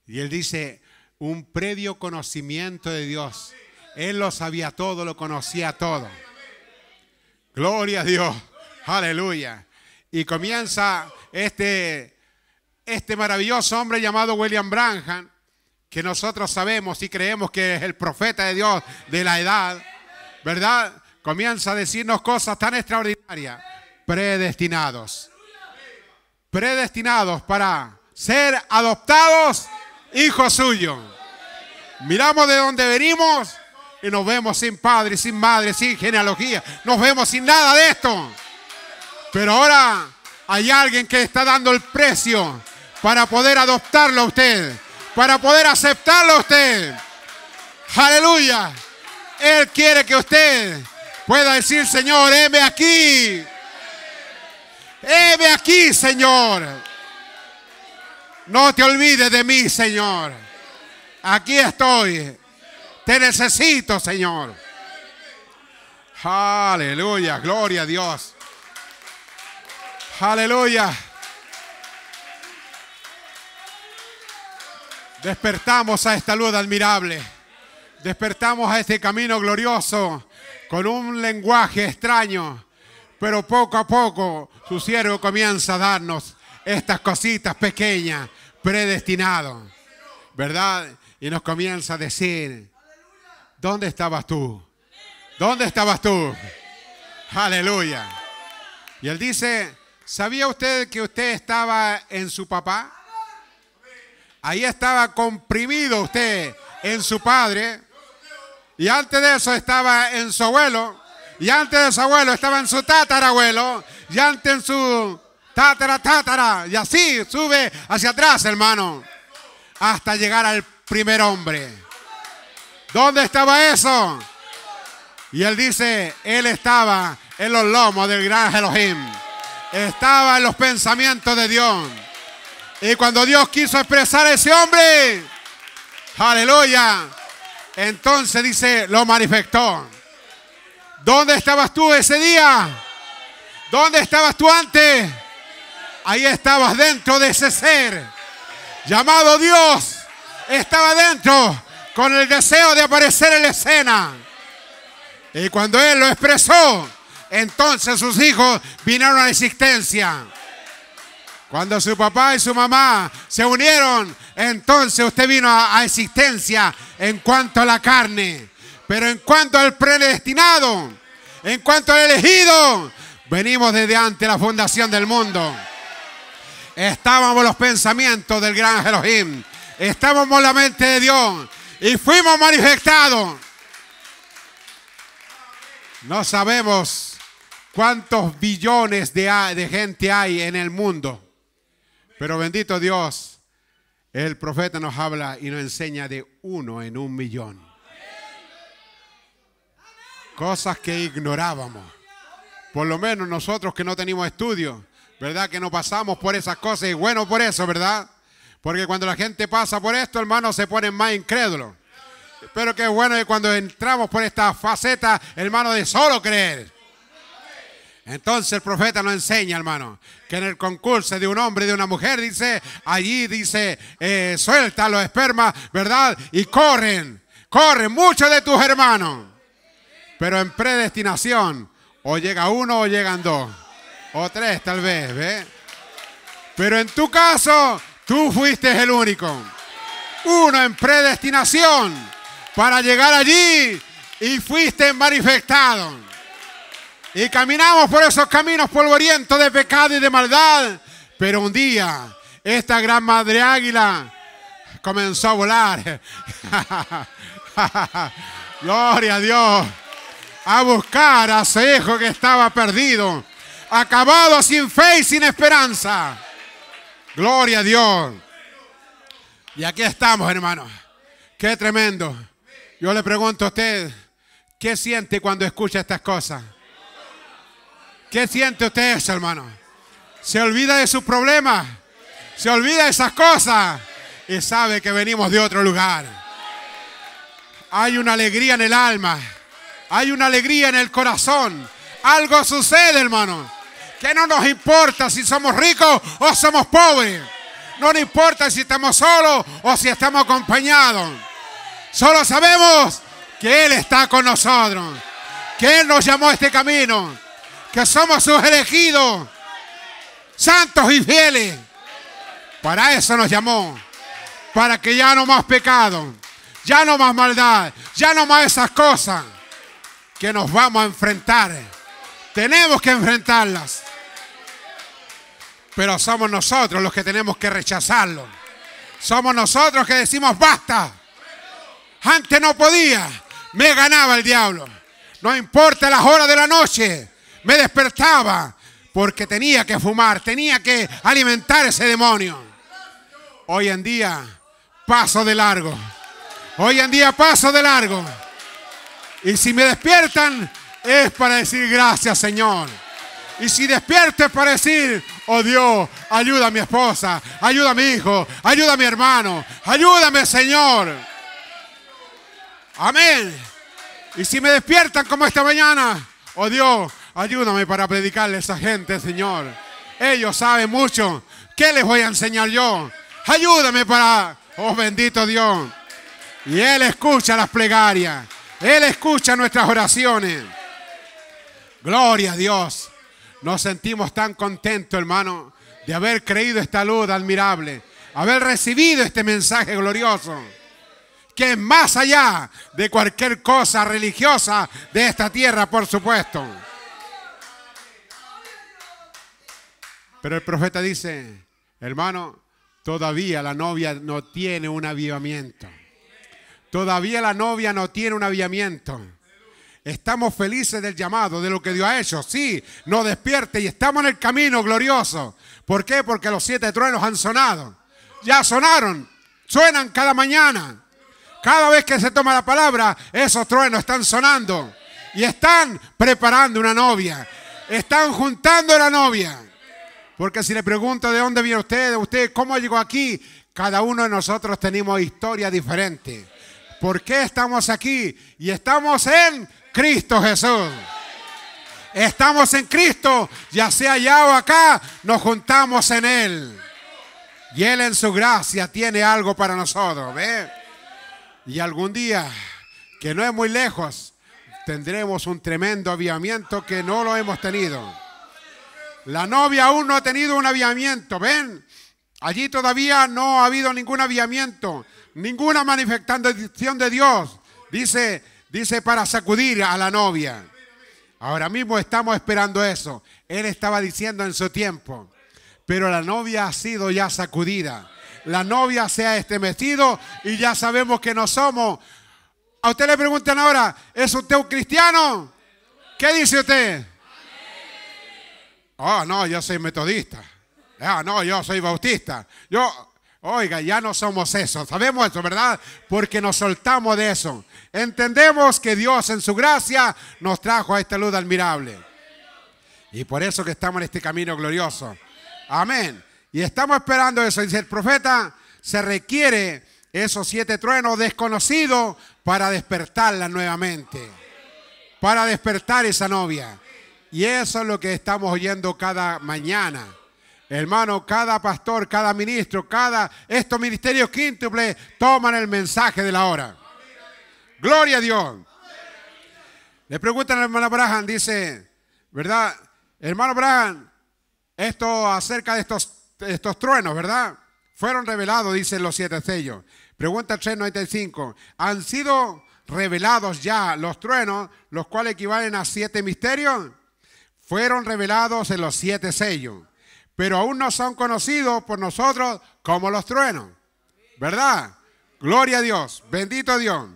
Y él dice, un previo conocimiento de Dios. Él lo sabía todo, lo conocía todo. Gloria a Dios. Aleluya. Y comienza este, este maravilloso hombre llamado William Branham, que nosotros sabemos y creemos que es el profeta de Dios de la edad, ¿verdad? Comienza a decirnos cosas tan extraordinarias. Predestinados. Predestinados para ser adoptados hijos suyos. Miramos de dónde venimos y nos vemos sin padre, sin madre, sin genealogía. Nos vemos sin nada de esto. Pero ahora hay alguien que está dando el precio para poder adoptarlo a usted, para poder aceptarlo a usted. Aleluya. Él quiere que usted pueda decir, Señor, heme aquí. Heme aquí, Señor. No te olvides de mí, Señor. Aquí estoy. Te necesito, Señor. Aleluya, gloria a Dios. Aleluya. Despertamos a esta luz admirable. Despertamos a este camino glorioso con un lenguaje extraño. Pero poco a poco su siervo comienza a darnos estas cositas pequeñas, predestinadas. ¿Verdad? Y nos comienza a decir, ¿dónde estabas tú? ¿Dónde estabas tú? Aleluya. Y él dice, ¿Sabía usted que usted estaba en su papá? Ahí estaba comprimido usted en su padre. Y antes de eso estaba en su abuelo. Y antes de su abuelo estaba en su tatarabuelo. Y antes en su tatara, Y así sube hacia atrás, hermano. Hasta llegar al primer hombre. ¿Dónde estaba eso? Y él dice, él estaba en los lomos del gran Elohim. Estaba en los pensamientos de Dios. Y cuando Dios quiso expresar a ese hombre, aleluya, entonces dice, lo manifestó. ¿Dónde estabas tú ese día? ¿Dónde estabas tú antes? Ahí estabas dentro de ese ser llamado Dios. Estaba dentro con el deseo de aparecer en la escena. Y cuando Él lo expresó, entonces sus hijos vinieron a la existencia. Cuando su papá y su mamá se unieron, entonces usted vino a, existencia en cuanto a la carne. Pero en cuanto al predestinado, en cuanto al elegido, venimos desde antes la fundación del mundo. Estábamos los pensamientos del gran Elohim. Estábamos la mente de Dios y fuimos manifestados. No sabemos ¿Cuántos billones de, gente hay en el mundo? Pero bendito Dios, el profeta nos habla y nos enseña de uno en un millón. Cosas que ignorábamos. Por lo menos nosotros que no tenemos estudios, ¿verdad? Que no pasamos por esas cosas y bueno por eso, ¿verdad? Porque cuando la gente pasa por esto, hermano, se ponen más incrédulos. Pero que bueno que cuando entramos por esta faceta, hermano, de solo creer. Entonces el profeta nos enseña, hermano, que en el concurso de un hombre y de una mujer, dice, allí dice, eh, suelta los espermas, ¿verdad? Y corren, corren muchos de tus hermanos. Pero en predestinación, o llega uno o llegan dos, o tres tal vez, ¿ves? Pero en tu caso, tú fuiste el único. Uno en predestinación para llegar allí y fuiste manifestado. Y caminamos por esos caminos polvorientos de pecado y de maldad. Pero un día, esta gran madre águila comenzó a volar. Gloria a Dios. A buscar a ese hijo que estaba perdido. Acabado sin fe y sin esperanza. Gloria a Dios. Y aquí estamos, hermanos. Qué tremendo. Yo le pregunto a usted, ¿qué siente cuando escucha estas cosas? ¿Qué siente usted hermano? Se olvida de sus problemas. Se olvida de esas cosas. Y sabe que venimos de otro lugar. Hay una alegría en el alma. Hay una alegría en el corazón. Algo sucede, hermano. Que no nos importa si somos ricos o somos pobres. No nos importa si estamos solos o si estamos acompañados. Solo sabemos que Él está con nosotros. Que Él nos llamó a este camino que somos sus elegidos, santos y fieles. Para eso nos llamó, para que ya no más pecado, ya no más maldad, ya no más esas cosas que nos vamos a enfrentar. Tenemos que enfrentarlas. Pero somos nosotros los que tenemos que rechazarlo. Somos nosotros que decimos basta. Antes no podía, me ganaba el diablo. No importa las horas de la noche, me despertaba porque tenía que fumar, tenía que alimentar ese demonio. Hoy en día paso de largo. Hoy en día paso de largo. Y si me despiertan es para decir gracias Señor. Y si despierto es para decir, oh Dios, ayuda a mi esposa, ayuda a mi hijo, ayuda a mi hermano, ayúdame Señor. Amén. Y si me despiertan como esta mañana, oh Dios, Ayúdame para predicarle a esa gente, Señor. Ellos saben mucho. ¿Qué les voy a enseñar yo? Ayúdame para, oh bendito Dios. Y Él escucha las plegarias. Él escucha nuestras oraciones. Gloria a Dios. Nos sentimos tan contentos, hermano, de haber creído esta luz admirable. Haber recibido este mensaje glorioso. Que es más allá de cualquier cosa religiosa de esta tierra, por supuesto. Pero el profeta dice, hermano, todavía la novia no tiene un avivamiento. Todavía la novia no tiene un avivamiento. Estamos felices del llamado, de lo que Dios ha hecho. Sí, nos despierte y estamos en el camino glorioso. ¿Por qué? Porque los siete truenos han sonado. Ya sonaron. Suenan cada mañana. Cada vez que se toma la palabra, esos truenos están sonando. Y están preparando una novia. Están juntando la novia. Porque si le pregunto de dónde viene usted, de usted cómo llegó aquí, cada uno de nosotros tenemos historia diferente. ¿Por qué estamos aquí? Y estamos en Cristo Jesús. Estamos en Cristo, ya sea allá o acá, nos juntamos en Él. Y Él en su gracia tiene algo para nosotros. ¿ve? Y algún día, que no es muy lejos, tendremos un tremendo avivamiento que no lo hemos tenido. La novia aún no ha tenido un aviamiento, ven. Allí todavía no ha habido ningún aviamiento, ninguna manifestación de Dios. Dice, dice para sacudir a la novia. Ahora mismo estamos esperando eso. Él estaba diciendo en su tiempo. Pero la novia ha sido ya sacudida. La novia se ha estremecido y ya sabemos que no somos. A usted le preguntan ahora, ¿es usted un cristiano? ¿Qué dice usted? oh, no, yo soy metodista. Ah, no, yo soy bautista. Yo, oiga, ya no somos eso. Sabemos eso, ¿verdad? Porque nos soltamos de eso. Entendemos que Dios en su gracia nos trajo a esta luz admirable. Y por eso que estamos en este camino glorioso. Amén. Y estamos esperando eso. Dice el profeta, se requiere esos siete truenos desconocidos para despertarla nuevamente. Para despertar esa novia. Y eso es lo que estamos oyendo cada mañana. Hermano, cada pastor, cada ministro, cada estos ministerios quíntuples toman el mensaje de la hora. Gloria a Dios. Le preguntan al hermano hermana Brahan, dice, ¿verdad? Hermano Brahan, esto acerca de estos, estos truenos, ¿verdad? Fueron revelados, dicen los siete sellos. Pregunta 395. ¿Han sido revelados ya los truenos, los cuales equivalen a siete misterios? fueron revelados en los siete sellos, pero aún no son conocidos por nosotros como los truenos. ¿Verdad? Gloria a Dios, bendito Dios.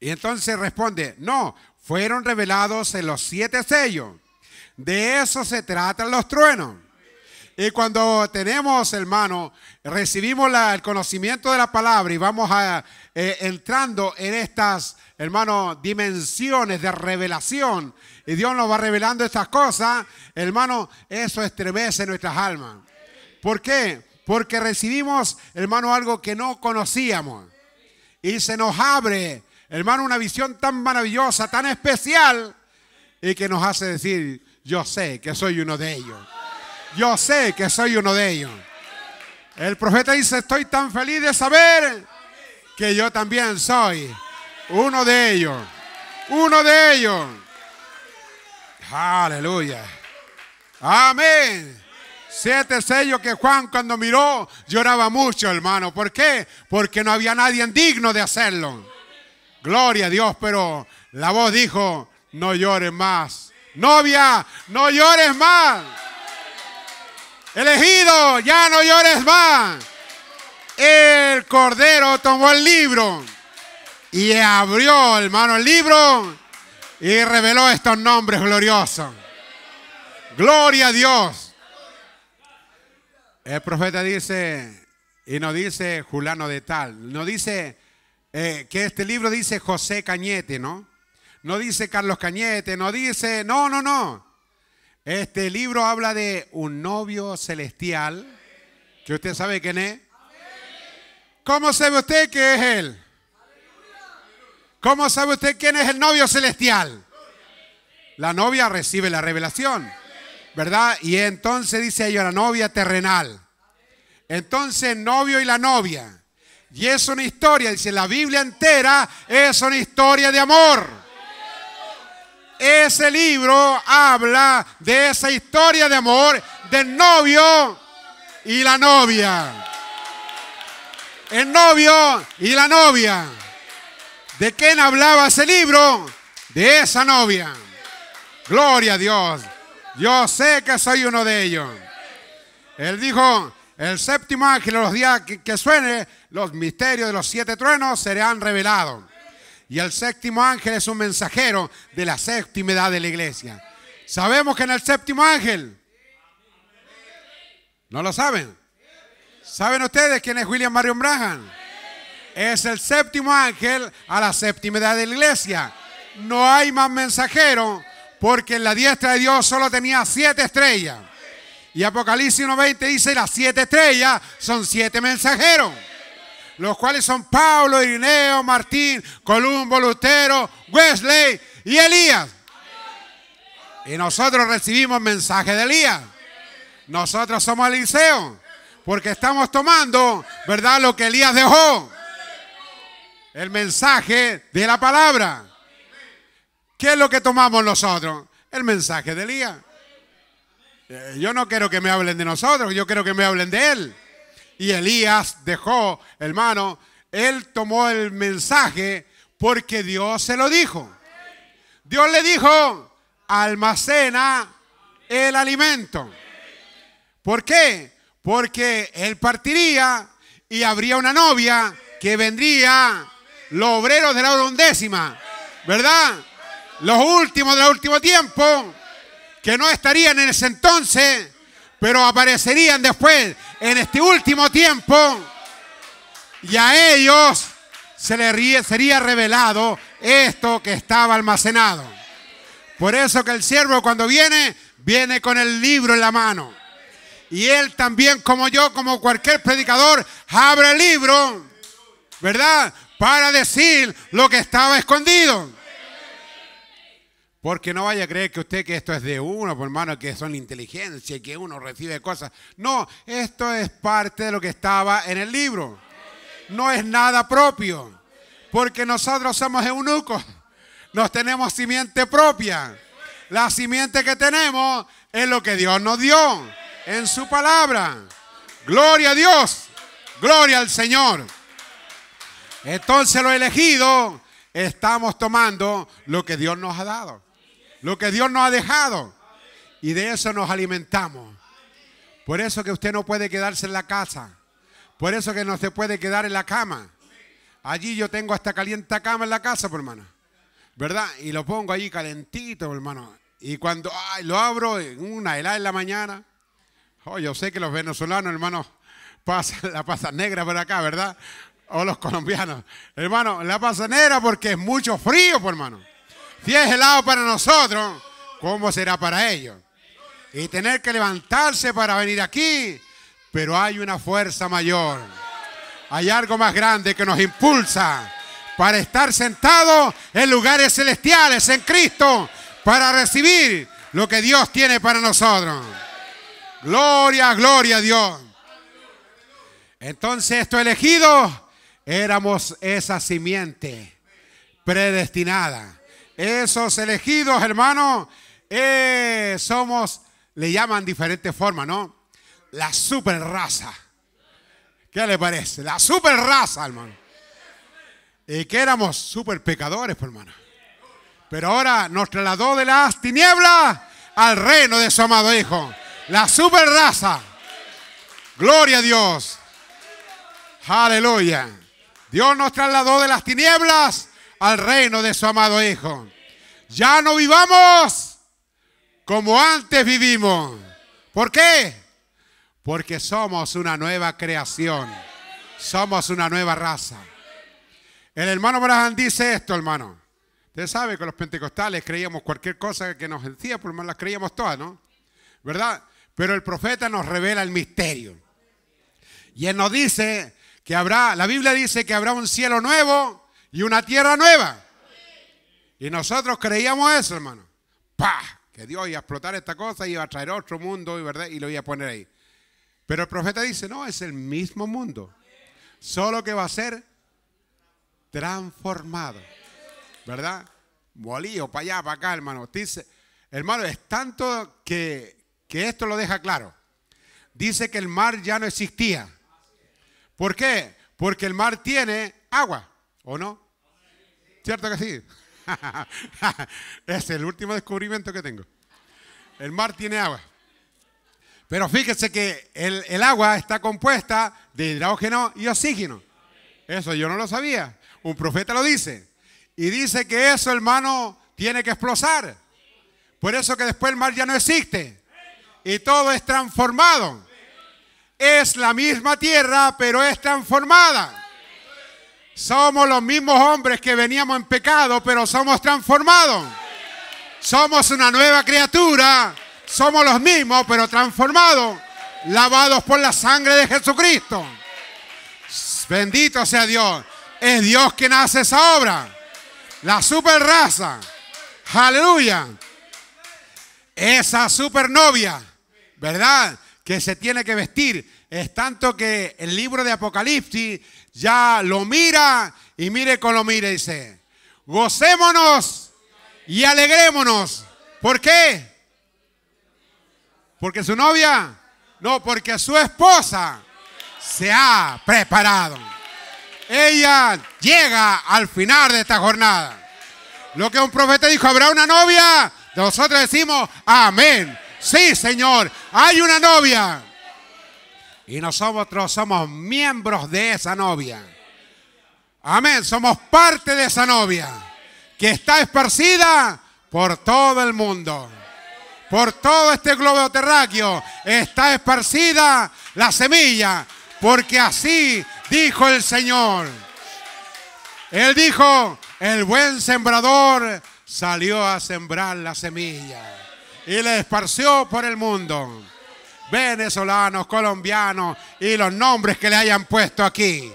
Y entonces responde, no, fueron revelados en los siete sellos. De eso se tratan los truenos. Y cuando tenemos, hermano, recibimos el conocimiento de la palabra y vamos eh, entrando en estas, hermano, dimensiones de revelación, y Dios nos va revelando estas cosas, hermano, eso estremece nuestras almas. ¿Por qué? Porque recibimos, hermano, algo que no conocíamos. Y se nos abre, hermano, una visión tan maravillosa, tan especial, y que nos hace decir, yo sé que soy uno de ellos. Yo sé que soy uno de ellos. El profeta dice, estoy tan feliz de saber que yo también soy uno de ellos. Uno de ellos. Aleluya. Amén. Siete sellos que Juan cuando miró lloraba mucho, hermano. ¿Por qué? Porque no había nadie digno de hacerlo. Gloria a Dios, pero la voz dijo, no llores más. Novia, no llores más. Elegido, ya no llores más. El cordero tomó el libro y abrió, hermano, el libro y reveló estos nombres gloriosos. Gloria a Dios. El profeta dice, y nos dice Julano de Tal, no dice eh, que este libro dice José Cañete, ¿no? No dice Carlos Cañete, no dice, no, no, no. Este libro habla de un novio celestial, que usted sabe quién es. ¿Cómo sabe usted quién es él? ¿Cómo sabe usted quién es el novio celestial? La novia recibe la revelación, ¿verdad? Y entonces dice ella, la novia terrenal. Entonces, novio y la novia. Y es una historia, dice la Biblia entera, es una historia de amor. Ese libro habla de esa historia de amor del novio y la novia. El novio y la novia. ¿De quién hablaba ese libro? De esa novia. Gloria a Dios. Yo sé que soy uno de ellos. Él dijo, el séptimo ángel, los días que, que suene, los misterios de los siete truenos serán revelados. Y el séptimo ángel es un mensajero de la séptima edad de la iglesia. Sabemos que en el séptimo ángel. ¿No lo saben? ¿Saben ustedes quién es William Marion Brahan? Es el séptimo ángel a la séptima edad de la iglesia. No hay más mensajero porque en la diestra de Dios solo tenía siete estrellas. Y Apocalipsis 1.20 dice las siete estrellas son siete mensajeros los cuales son Pablo, Irineo, Martín, Columbo, Lutero, Wesley y Elías. Y nosotros recibimos mensaje de Elías. Nosotros somos Eliseo, porque estamos tomando, ¿verdad?, lo que Elías dejó. El mensaje de la palabra. ¿Qué es lo que tomamos nosotros? El mensaje de Elías. Eh, yo no quiero que me hablen de nosotros, yo quiero que me hablen de él y Elías dejó, hermano, él tomó el mensaje porque Dios se lo dijo. Dios le dijo, almacena el alimento. ¿Por qué? Porque él partiría y habría una novia que vendría los obreros de la undécima, ¿verdad? Los últimos del último tiempo, que no estarían en ese entonces, pero aparecerían después en este último tiempo y a ellos se les sería revelado esto que estaba almacenado. Por eso que el siervo cuando viene, viene con el libro en la mano. Y él también, como yo, como cualquier predicador, abre el libro, ¿verdad? Para decir lo que estaba escondido. Porque no vaya a creer que usted que esto es de uno, por hermano, que son inteligencia y que uno recibe cosas. No, esto es parte de lo que estaba en el libro. No es nada propio. Porque nosotros somos eunucos. Nos tenemos simiente propia. La simiente que tenemos es lo que Dios nos dio en su palabra. Gloria a Dios. Gloria al Señor. Entonces lo elegido estamos tomando lo que Dios nos ha dado. Lo que Dios nos ha dejado. Y de eso nos alimentamos. Por eso que usted no puede quedarse en la casa. Por eso que no se puede quedar en la cama. Allí yo tengo hasta calienta cama en la casa, por hermano. ¿Verdad? Y lo pongo allí calentito, hermano. Y cuando lo abro, en una helada en la mañana. Oh, yo sé que los venezolanos, hermano, pasan la pasa negra por acá, ¿verdad? O los colombianos. Hermano, la pasa negra porque es mucho frío, por hermano. Si es helado para nosotros, ¿cómo será para ellos? Y tener que levantarse para venir aquí, pero hay una fuerza mayor. Hay algo más grande que nos impulsa para estar sentados en lugares celestiales, en Cristo, para recibir lo que Dios tiene para nosotros. Gloria, gloria a Dios. Entonces, estos elegido, éramos esa simiente predestinada esos elegidos, hermano, eh, somos, le llaman diferentes formas, ¿no? La super raza. ¿Qué le parece? La super raza, hermano. Y que éramos super pecadores, pues, hermano. Pero ahora nos trasladó de las tinieblas al reino de su amado Hijo. La super raza. Gloria a Dios. Aleluya. Dios nos trasladó de las tinieblas al reino de su amado Hijo. Ya no vivamos como antes vivimos. ¿Por qué? Porque somos una nueva creación. Somos una nueva raza. El hermano Abraham dice esto, hermano. Usted sabe que los pentecostales creíamos cualquier cosa que nos decía, por lo menos las creíamos todas, ¿no? ¿Verdad? Pero el profeta nos revela el misterio. Y él nos dice que habrá, la Biblia dice que habrá un cielo nuevo y una tierra nueva. Y nosotros creíamos eso, hermano. ¡Pah! Que Dios iba a explotar esta cosa y iba a traer otro mundo y, ¿verdad? y lo iba a poner ahí. Pero el profeta dice, no, es el mismo mundo. Solo que va a ser transformado. ¿Verdad? Molío, para allá, para acá, hermano. Dice, hermano, es tanto que, que esto lo deja claro. Dice que el mar ya no existía. ¿Por qué? Porque el mar tiene agua. ¿O no? ¿Cierto que sí? es el último descubrimiento que tengo. El mar tiene agua. Pero fíjense que el, el agua está compuesta de hidrógeno y oxígeno. Eso yo no lo sabía. Un profeta lo dice. Y dice que eso, hermano, tiene que explosar. Por eso que después el mar ya no existe. Y todo es transformado. Es la misma tierra, pero es transformada. Somos los mismos hombres que veníamos en pecado, pero somos transformados. Somos una nueva criatura. Somos los mismos, pero transformados. Lavados por la sangre de Jesucristo. Bendito sea Dios. Es Dios quien hace esa obra. La super raza. Aleluya. Esa supernovia, ¿verdad? Que se tiene que vestir. Es tanto que el libro de Apocalipsis ya lo mira y mire con lo mire, dice, gocémonos y alegrémonos. ¿Por qué? Porque su novia, no, porque su esposa se ha preparado. Ella llega al final de esta jornada. Lo que un profeta dijo, ¿habrá una novia? Nosotros decimos, amén. Sí, Señor, hay una novia. Y nosotros somos miembros de esa novia. Amén, somos parte de esa novia que está esparcida por todo el mundo. Por todo este globo terráqueo está esparcida la semilla, porque así dijo el Señor. Él dijo, el buen sembrador salió a sembrar la semilla y la esparció por el mundo venezolanos, colombianos y los nombres que le hayan puesto aquí.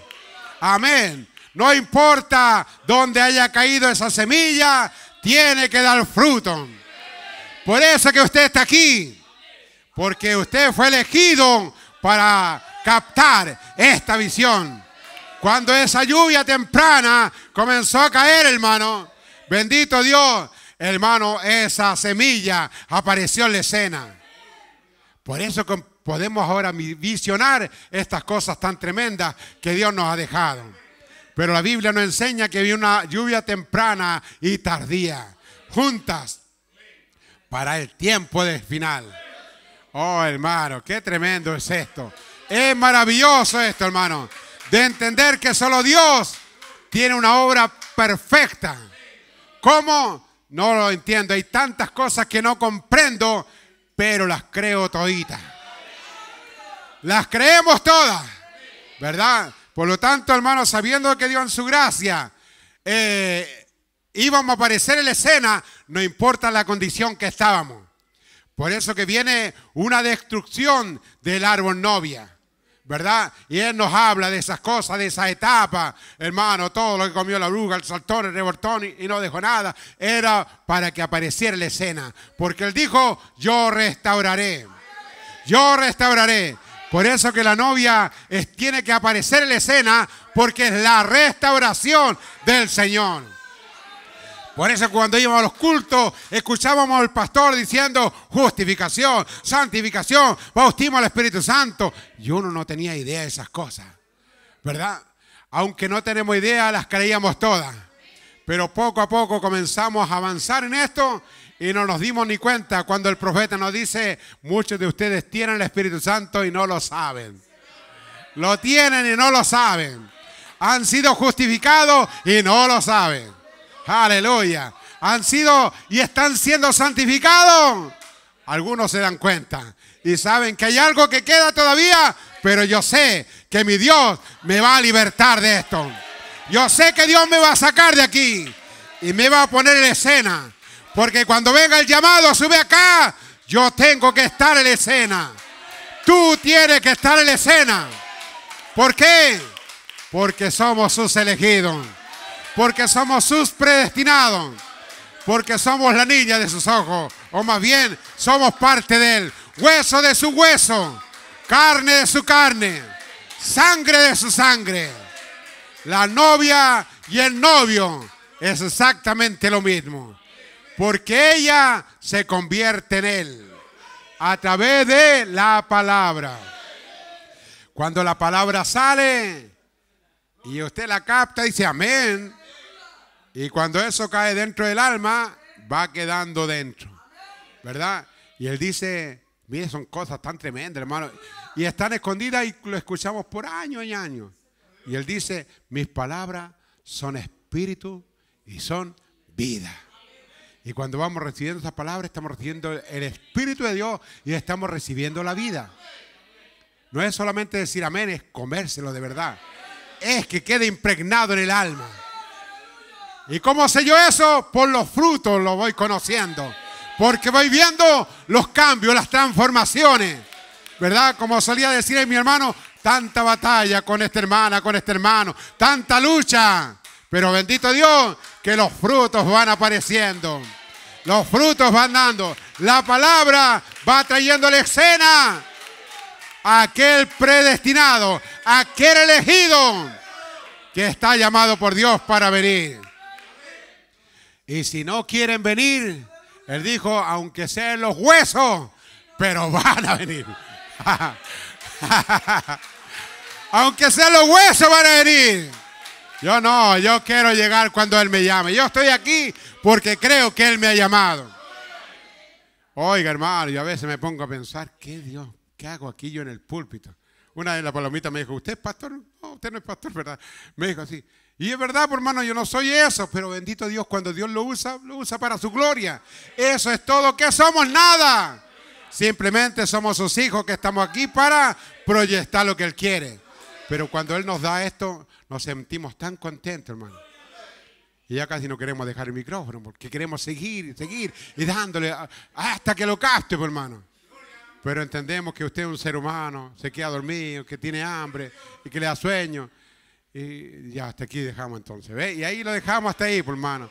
Amén. No importa dónde haya caído esa semilla, tiene que dar fruto. Por eso que usted está aquí. Porque usted fue elegido para captar esta visión. Cuando esa lluvia temprana comenzó a caer, hermano, bendito Dios, hermano, esa semilla apareció en la escena. Por eso podemos ahora visionar estas cosas tan tremendas que Dios nos ha dejado. Pero la Biblia nos enseña que había una lluvia temprana y tardía, juntas, para el tiempo del final. Oh, hermano, qué tremendo es esto. Es maravilloso esto, hermano, de entender que solo Dios tiene una obra perfecta. ¿Cómo? No lo entiendo. Hay tantas cosas que no comprendo pero las creo toditas. Las creemos todas, ¿verdad? Por lo tanto, hermanos, sabiendo que Dios en su gracia eh, íbamos a aparecer en la escena, no importa la condición que estábamos. Por eso que viene una destrucción del árbol novia. ¿verdad? Y Él nos habla de esas cosas, de esa etapa, hermano, todo lo que comió la bruja, el saltón, el rebortón y, no dejó nada, era para que apareciera la escena, porque Él dijo, yo restauraré, yo restauraré. Por eso que la novia tiene que aparecer en la escena, porque es la restauración del Señor. Por eso cuando íbamos a los cultos, escuchábamos al pastor diciendo justificación, santificación, bautismo al Espíritu Santo. Y uno no tenía idea de esas cosas, ¿verdad? Aunque no tenemos idea, las creíamos todas. Pero poco a poco comenzamos a avanzar en esto y no nos dimos ni cuenta cuando el profeta nos dice, muchos de ustedes tienen el Espíritu Santo y no lo saben. Lo tienen y no lo saben. Han sido justificados y no lo saben. Aleluya. Han sido y están siendo santificados. Algunos se dan cuenta y saben que hay algo que queda todavía, pero yo sé que mi Dios me va a libertar de esto. Yo sé que Dios me va a sacar de aquí y me va a poner en escena. Porque cuando venga el llamado, sube acá, yo tengo que estar en escena. Tú tienes que estar en escena. ¿Por qué? Porque somos sus elegidos porque somos sus predestinados, porque somos la niña de sus ojos, o más bien somos parte de él, hueso de su hueso, carne de su carne, sangre de su sangre. La novia y el novio es exactamente lo mismo, porque ella se convierte en él a través de la palabra. Cuando la palabra sale y usted la capta, y dice amén. Y cuando eso cae dentro del alma, va quedando dentro. ¿Verdad? Y él dice, mire, son cosas tan tremendas, hermano. Y están escondidas y lo escuchamos por años y años. Y él dice, mis palabras son espíritu y son vida. Y cuando vamos recibiendo esas palabras, estamos recibiendo el espíritu de Dios y estamos recibiendo la vida. No es solamente decir amén, es comérselo de verdad. Es que quede impregnado en el alma. ¿Y cómo sé yo eso? Por los frutos lo voy conociendo. Porque voy viendo los cambios, las transformaciones. ¿Verdad? Como solía decir mi hermano, tanta batalla con esta hermana, con este hermano, tanta lucha. Pero bendito Dios, que los frutos van apareciendo. Los frutos van dando. La palabra va trayendo la escena. a Aquel predestinado, aquel elegido que está llamado por Dios para venir. Y si no quieren venir, él dijo, aunque sean los huesos, pero van a venir. aunque sean los huesos, van a venir. Yo no, yo quiero llegar cuando Él me llame. Yo estoy aquí porque creo que Él me ha llamado. Oiga, hermano, yo a veces me pongo a pensar, ¿qué Dios? ¿Qué hago aquí yo en el púlpito? Una de la palomita me dijo, ¿usted es pastor? No, usted no es pastor, ¿verdad? Me dijo así, y es verdad, pues, hermano, yo no soy eso, pero bendito Dios, cuando Dios lo usa, lo usa para su gloria. Eso es todo, que somos nada. Simplemente somos sus hijos que estamos aquí para proyectar lo que Él quiere. Pero cuando Él nos da esto, nos sentimos tan contentos, hermano. Y ya casi no queremos dejar el micrófono, porque queremos seguir y seguir y dándole hasta que lo capte, pues, hermano. Pero entendemos que usted es un ser humano, se queda dormido, que tiene hambre y que le da sueño. Y ya, hasta aquí dejamos entonces. ¿ve? Y ahí lo dejamos hasta ahí, pues, hermano.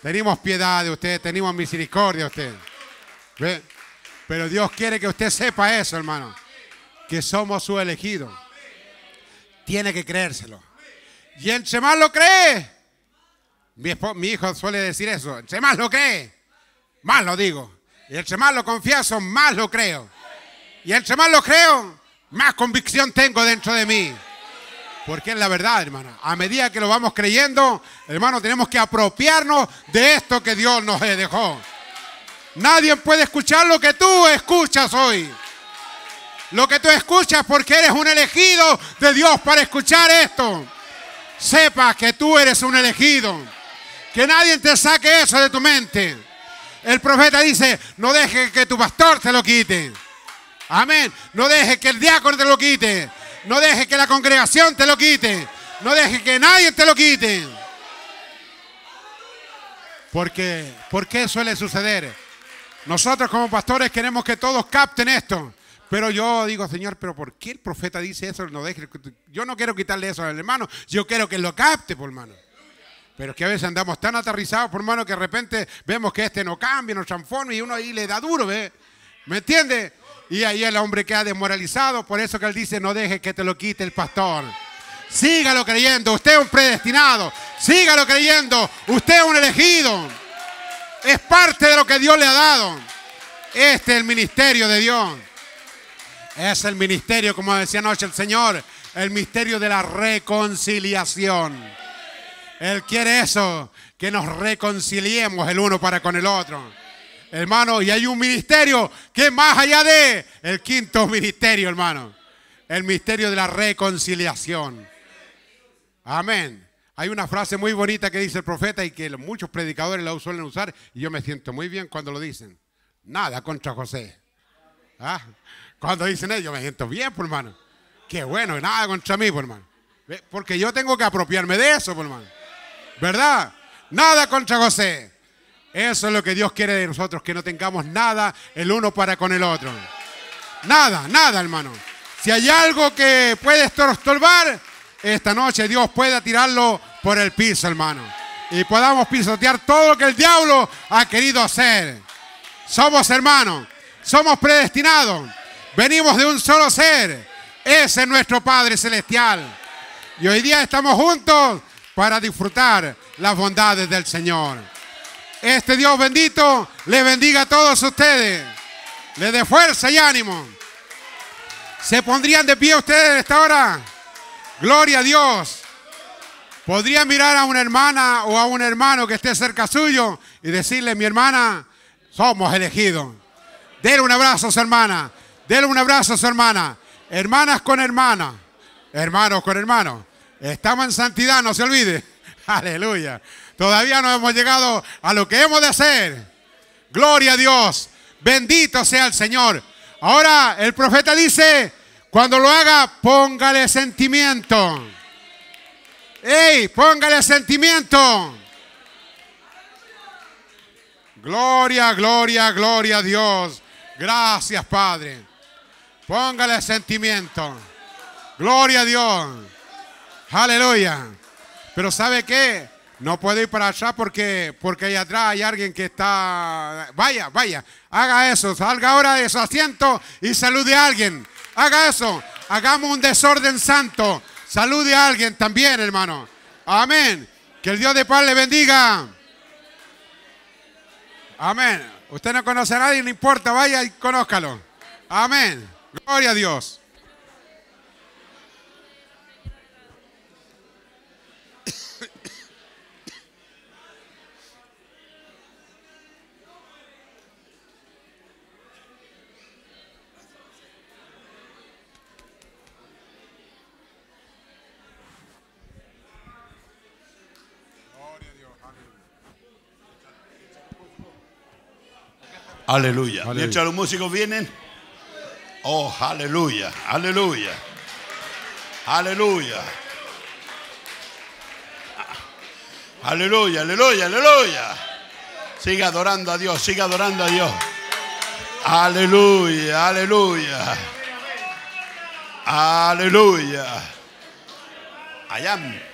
Tenemos piedad de usted, tenemos misericordia de usted. ¿ve? Pero Dios quiere que usted sepa eso, hermano. Que somos su elegido. Tiene que creérselo. Y entre más lo cree. Mi, mi hijo suele decir eso. Entre más lo cree, más lo digo. Y entre más lo confieso, más lo creo. Y entre más lo creo, más convicción tengo dentro de mí. Porque es la verdad, hermana. A medida que lo vamos creyendo, hermano, tenemos que apropiarnos de esto que Dios nos dejó. Nadie puede escuchar lo que tú escuchas hoy. Lo que tú escuchas porque eres un elegido de Dios para escuchar esto. Sepa que tú eres un elegido. Que nadie te saque eso de tu mente. El profeta dice, no deje que tu pastor te lo quite. Amén. No deje que el diácono te lo quite. No dejes que la congregación te lo quite. No dejes que nadie te lo quite. Porque, ¿por qué suele suceder? Nosotros como pastores queremos que todos capten esto. Pero yo digo, Señor, ¿pero por qué el profeta dice eso? No deje, yo no quiero quitarle eso al hermano. Yo quiero que lo capte, por hermano. Pero es que a veces andamos tan aterrizados, por hermano, que de repente vemos que este no cambia, no transforma y uno ahí le da duro, ¿ve? ¿Me entiendes? Y ahí el hombre queda desmoralizado, por eso que él dice, no deje que te lo quite el pastor. Sígalo creyendo, usted es un predestinado, sígalo creyendo, usted es un elegido. Es parte de lo que Dios le ha dado. Este es el ministerio de Dios. Es el ministerio, como decía anoche el Señor, el misterio de la reconciliación. Él quiere eso, que nos reconciliemos el uno para con el otro. Hermano, y hay un ministerio que más allá de el quinto ministerio, hermano. El ministerio de la reconciliación. Amén. Hay una frase muy bonita que dice el profeta y que muchos predicadores la suelen usar y yo me siento muy bien cuando lo dicen. Nada contra José. ¿Ah? Cuando dicen yo me siento bien, por pues, hermano. Qué bueno, nada contra mí, pues, hermano. Porque yo tengo que apropiarme de eso, por pues, hermano. ¿Verdad? Nada contra José. Eso es lo que Dios quiere de nosotros, que no tengamos nada el uno para con el otro. Nada, nada, hermano. Si hay algo que puede estorbar, esta noche Dios pueda tirarlo por el piso, hermano. Y podamos pisotear todo lo que el diablo ha querido hacer. Somos hermanos, somos predestinados, venimos de un solo ser. Ese es nuestro Padre Celestial. Y hoy día estamos juntos para disfrutar las bondades del Señor. Este Dios bendito le bendiga a todos ustedes. le dé fuerza y ánimo. ¿Se pondrían de pie ustedes en esta hora? Gloria a Dios. Podrían mirar a una hermana o a un hermano que esté cerca suyo y decirle, mi hermana, somos elegidos. Denle un abrazo a su hermana. Dele un abrazo a su hermana. Hermanas con hermanas. Hermanos con hermanos. Estamos en santidad, no se olvide. Aleluya. Todavía no hemos llegado a lo que hemos de hacer. Gloria a Dios. Bendito sea el Señor. Ahora el profeta dice, cuando lo haga, póngale sentimiento. ¡Ey! Póngale sentimiento. Gloria, gloria, gloria a Dios. Gracias, Padre. Póngale sentimiento. Gloria a Dios. Aleluya. Pero ¿sabe qué? No puedo ir para allá porque, porque allá atrás hay alguien que está... Vaya, vaya, haga eso. Salga ahora de su asiento y salude a alguien. Haga eso. Hagamos un desorden santo. Salude a alguien también, hermano. Amén. Que el Dios de paz le bendiga. Amén. Usted no conoce a nadie, no importa, vaya y conózcalo. Amén. Gloria a Dios. Aleluya. Mientras los músicos vienen. Oh, aleluya, aleluya. Aleluya. Aleluya, aleluya, aleluya. Siga adorando a Dios, siga adorando a Dios. Aleluya, aleluya. Aleluya. Allá